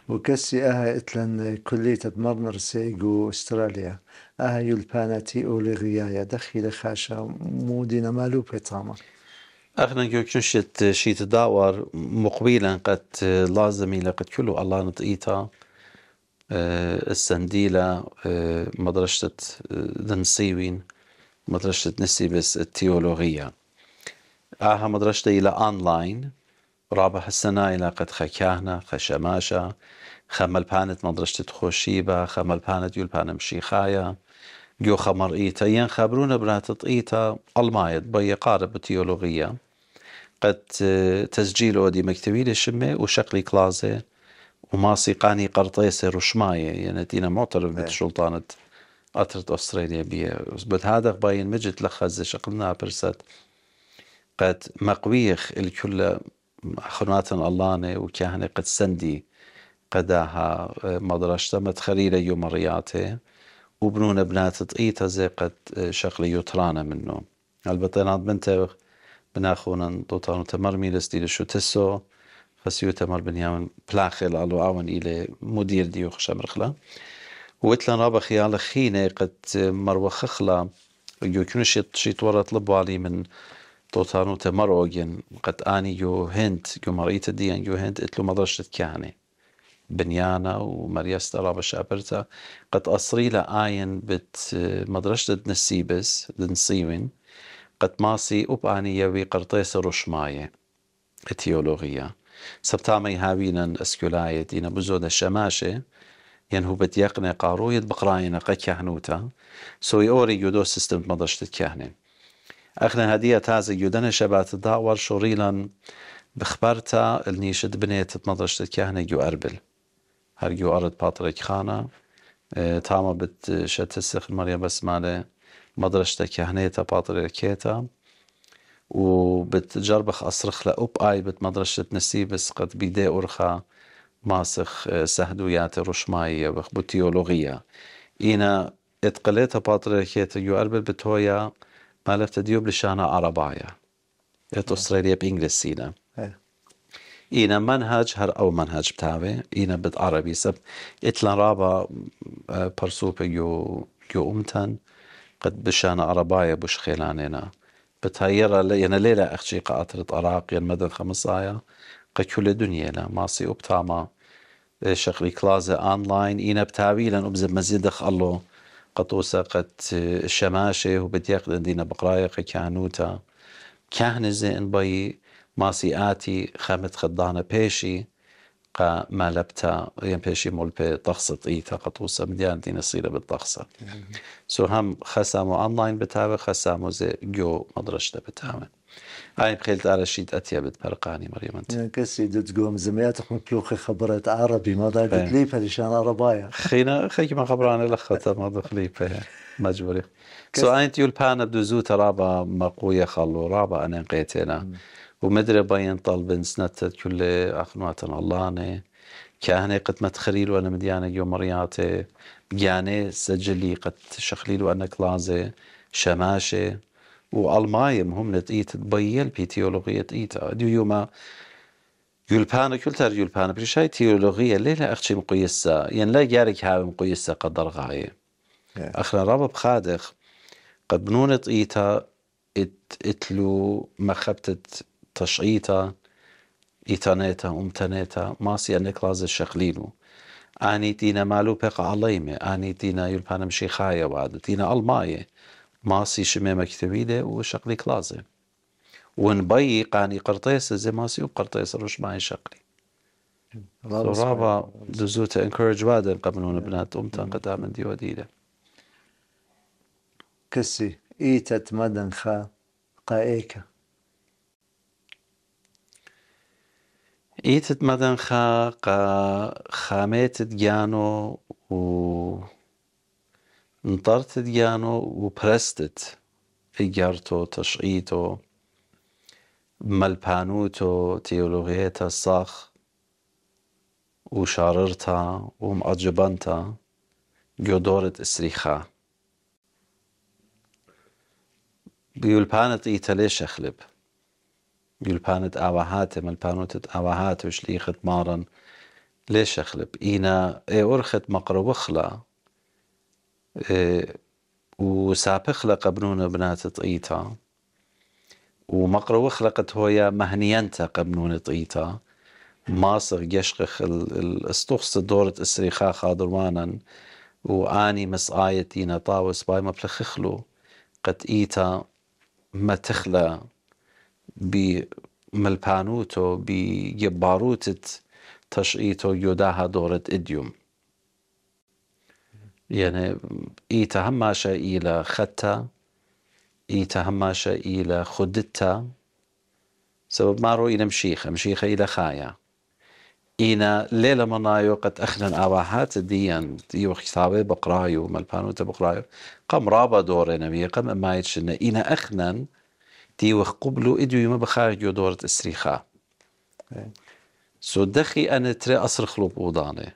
وكسي اها اتلن كلية مرنرسيج استراليا اها يلبانتي اوليغيايا دخيل خاشا مودينا مالو بيتامر أخنا كيوكشت شي تداور مقبلا قد لازم إلى قد كله الله نطقيتا أه السنديلا أه مدرسة دنسيوين آه، مدرسة نسيبس التيولوغية آها مدرسة إلى أونلاين ڕابە قد لە قەت خەکیانە بانت خەمەلپانت مەدرشتت خۆشی بانت يول بانم شيخايا گۆ خەمەڕئیتە یەن خەبرونە براتت ئیتە ئەڵمایەت بە یەقارە بتیۆلۆغیە قەت تەسجیل ئۆدی مەکتەوی لەشمێ و شەقلی کلازێ وماسي قاني قرطيسي رشماية يعني دينا معترف إيه. بشلطانة أترة أستراليا بيا بد هذا باين مجد لخز شقلنا برسات قد مقويخ الكل خوناتن اللانه و کیانێ قد سندی قەداها آه، مەدرەشتە مەتخەریرە یۆمەڕیاتێ وبنونە بناتت ئیتە زێ قەت آه، شەقلی یوترانە منۆ ئەلبەتە نات بنتەوە بناخۆنن دۆتان و تەمەرمی دەستی لە شوتەسۆ خەسی و تەمەەر بنیاون پلاخێل الى مدير ئاون ئیلێ مدیر دی و خشە مرخلا وتلان ڕابە خیاڵە خینێ قەت آه، مەروە خەخلا گوکنشێت من. تۆتانوتە مەڕۆگەن قەتانی یۆهند گومەڕیتە دییان یۆهند ئەتلو مەدەشت كاني بنيانا و مەریەستە ڕابەشاپەرتە قد اصري لا اين بت اه، مەدرشتت نسیبس دنسیوین قەت ماسی ئوپانیەوی قرتێسە ڕۆشمایە ئەتیۆلۆغیە سەبتامەی هاوینەن ئەسکولایەتی نەبزۆدە شەماشێ یەن هوبەت یەقنێ بقراينا بقڕایەنە قەکیانوتە سوي اوري یۆدۆ سيستم مەدەشتت کیانێن ئەخنە هەدیە تازە گودەنە شەباتدا وەرشۆڕیلان بخبرتا تا نیشت بنێتت مەدەشتکی هەنێکی جو أربل هەرگی و ئەرت باتريك خانة آه، تاما بت السخ سخ بس بەسمالێ مەدرشتێکی هەنەیە تا باتريكيتا و بتجربخ أصرخ لە آي بت مەدرشت نسيبس قد بيدي اورخا ماسخ آه، سهدويات ڕشماییە بخبو تيولوغية إينا اتقليتا ئتقلێتە پاترێکێتە یو ئەربل مالت ديو بلشانا عربايا ات نعم. استراليا بانجلسينا إينا منهج هر أو منهج بتاوي إينا بالعربي سب إتلا رابا آه، برسوب يو يو أمتن قد بشانا عربايا بوش خيلانينا بتهيرا يعني ليلة أخشي قاطرة عراق ين يعني مدن خمس قد كل دنيا لا ماسي ابتاما آه، شغلي كلازة أونلاين إينا بتاوي لأن أبزب مزيد الله قطوسة قت شماشة وبديق دينا بقرايق كانوتا كهن زين باي ماسياتي خمت خدانا بيشي قا ما لبتا بيشي مول بي طخصة إيتا قطوسة مديان دينا صيرة بالطخصة سو هم خسامو أونلاين بتاوي خسامو زي جو مدرشتا بتاوي هاي بخيلت على شيد أتيا برقاني مريم أنت كسي قوم زميات مكلوخ خبرت عربي ما ضاقت ليفة لشان عربايا خينا خيك ما خبران لخطة ما ضخ ليفة مجبوري سو عين تيول بان بدو زو ترابا مقوية خلو رابا أنا قيتنا ومدري باين طلب سنت كل أخنوات الله كهنة قد ما تخريل وأنا مديانة يوم مرياتي بياني سجلي قد شخليل وأنا كلازي شماشي Og all mai تبيل i til bøyel pi يوما i ta. Du jo ma يلبان كلتر يلبان بريشاي تيولوغية ليلة أختي مقيسة يعني لا جارك هاوي مقيسة قدر غاية yeah. إيه. أخنا رابا بخادخ قد بنونة إيتا ات اتلو خبتت تشعيتا إيتانيتا أمتانيتا ماسي أنك راز الشخلينو آني تينا مالو بقى عليمي آني تينا يلبان خايا بعد تينا ألماية ماسي مكتبي ده وشقلي كلازي وان باي قاني قرطيس زي ماسي وقرطيس روش معي شقلي رابا دزوتا انكورج وادا قبلون بنات امتن قدام دي وديدا كسي ايتت مدن خا ايكا ايتت مدن خا قا خاميتت جانو و نطرت ديانو وبرستت إجارتو تشعيتو ملبانوتو تيولوغيتا الصاخ وشاررتها ومعجبنتها جودورت اسريخا بيولبانت إيتالي شخلب بيولبانت آواهاتي ملبانوتة آواهاتي وشليخت مارن ليش أخلب إينا إي أرخت مقروخلا وسابق خلق بنات طئيتا ومقروه خلقت هويا مهنيانتا قبنون طيتا ماصر يشقخ الاستخص دورة السريخا خاضروانا وآني مسآيتي نطاوس باي ما بلخخلو قد إيتا ما تخلى بملبانوتو جباروتت تشقيتو يداها دورة إديوم يعني يتهمش إلى خدتها هماشا إلى خدتا سبب مارو إلى مشيخة مشيخة إلى خايا إنا ليلة منايو قد أخنا أواهات ديان ديو خطابة بقرايو مالبانو تبقرايو قم رابا دور مي قم ما يتشنا إنا أخنا ديو قبلو إديو يما بخارجو دورة استريخا إيه. سو دخي أنا تري أصر خلوب وضاني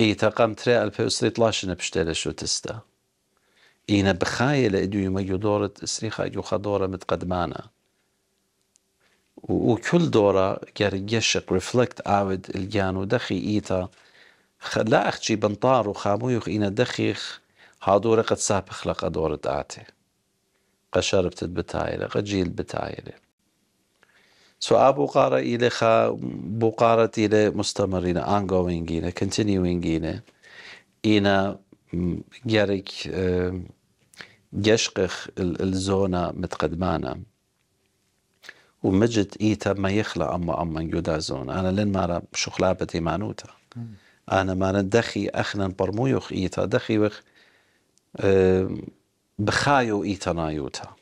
إيتقام ترى الفي أسري طلاشنا لشو تستا إينا بخايلة إدو يميو دورة أسري خايو دورة متقدمانا كل دورة قار يشق ريفلكت عاود الجانو دخي إيتا لا أخشي بنطار وخامويخ إينا دخيخ هادورة قد سابخ لقى دورة آتي قشربت بتايلة قجيل بتايلة سو ابو قاره إلى خا بقارة إلى مستمرين ongoing إلى continuing إلى إنا جارك يشقخ الزونا متقدمانا ومجد إيتا ما يخلى أما أما يودا زون أنا لن مارا شخلابتي مانوتا أنا مارا دخي أخنا برمويوخ إيتا دخي وخ اه، بخايو إيتا نايوتا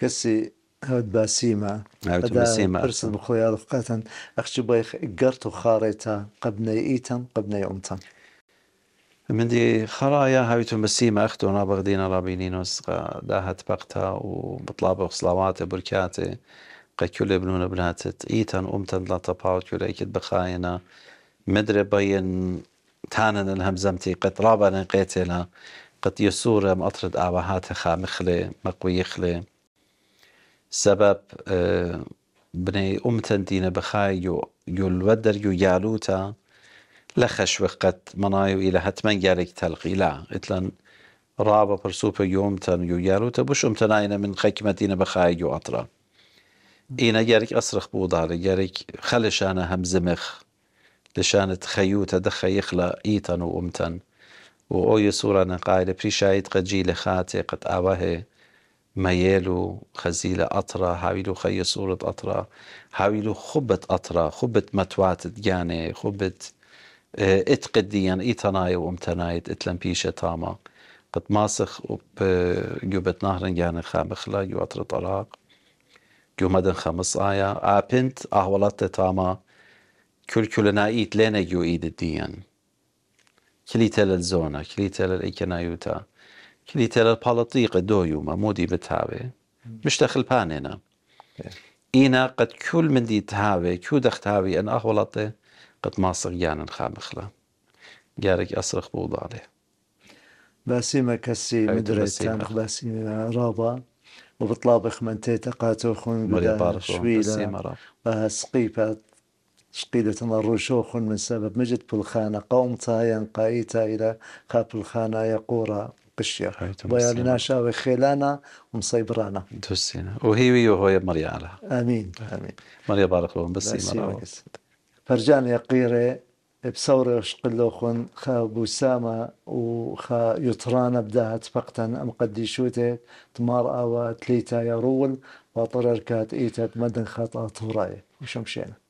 کەسی هەوت باسیمە پرسن بخۆیان بقاتن ئەخچی بای گەرت و خاڕێتە قبنەی ئیتەن قبنەی عمتەن. مندي خرايا هايتو مسيمة أختو أنا بغدينا رابينين وسقا داهت بقتا وبطلابة وصلاواتي بركاتي قكولي بنونا بناتت إيتن أمتن لا تباوت كولي كد بخاينا مدري بين تانن الهمزمتي قد رابا نقيتنا قد يسورة مأطرد آبهات خامخلي مقوي يخلي سبب اه، بني أمتن دين بخاي يو يلودر يالوتا لخش وقت منايو إلى هتمن يالك تلقي لا إتلن رابا برسوبة يومتن يالوتا بش أمتن من خيكمة دين بخاي أطرا إينا يالك أصرخ بودار يالك خلشانا هم همزمخ لشان تخيوتا دخا يخلا إيتن وأمتن وأي صورة نقايل بريشايت قد جيل خاتي قد آواهي ميالو خزيلة أطرا هاويلو خي صورة أطرا هاويلو خبة أطرا خبة متوات ديانة خبة آه، اتقد ديان ايتناي وامتنايت اتلم بيشة تاما قد ماسخ جوبت نهرن يعني خامخلا جو أطرا طراق جو مدن خمس آيا آبنت أهولات تاما كل كل نايت لنا جو ايد الديان كليتا للزونة كليتا للإيكنايوتا بالطيق کلی تێلە پاڵەتیقە دۆیومە مۆدی بتاوێ مشتەخل پانێنە ئینە قەت کول مندی تاوێ کو دەختاوی ئەن ئاهوڵاتێ قەت ماسەق یانن خامخلە گارێک ئەسرخ بووداڵێ باسیمە کەسی مدرێتیان باسی رابا وبطلابخ من تيتا تێتە شويلة بها سقيفة شقيدة خون من سبب مجد بالخانة قوم تاين قايتا إلى خاب الخانة يقورا قشير ضيالنا شاوي خيلانا ومصيبرانا دوسينا وهي وهي مريا على امين امين مريا بارك لهم بس فرجان يا قيري بصوري وشقلو خن خا بوسامة وخا يطرانا بدات فقتا أم قدي شوتي تمار أوا تليتا يا رول وطرر كات ايتا مدن خطا طوراي وشمشينا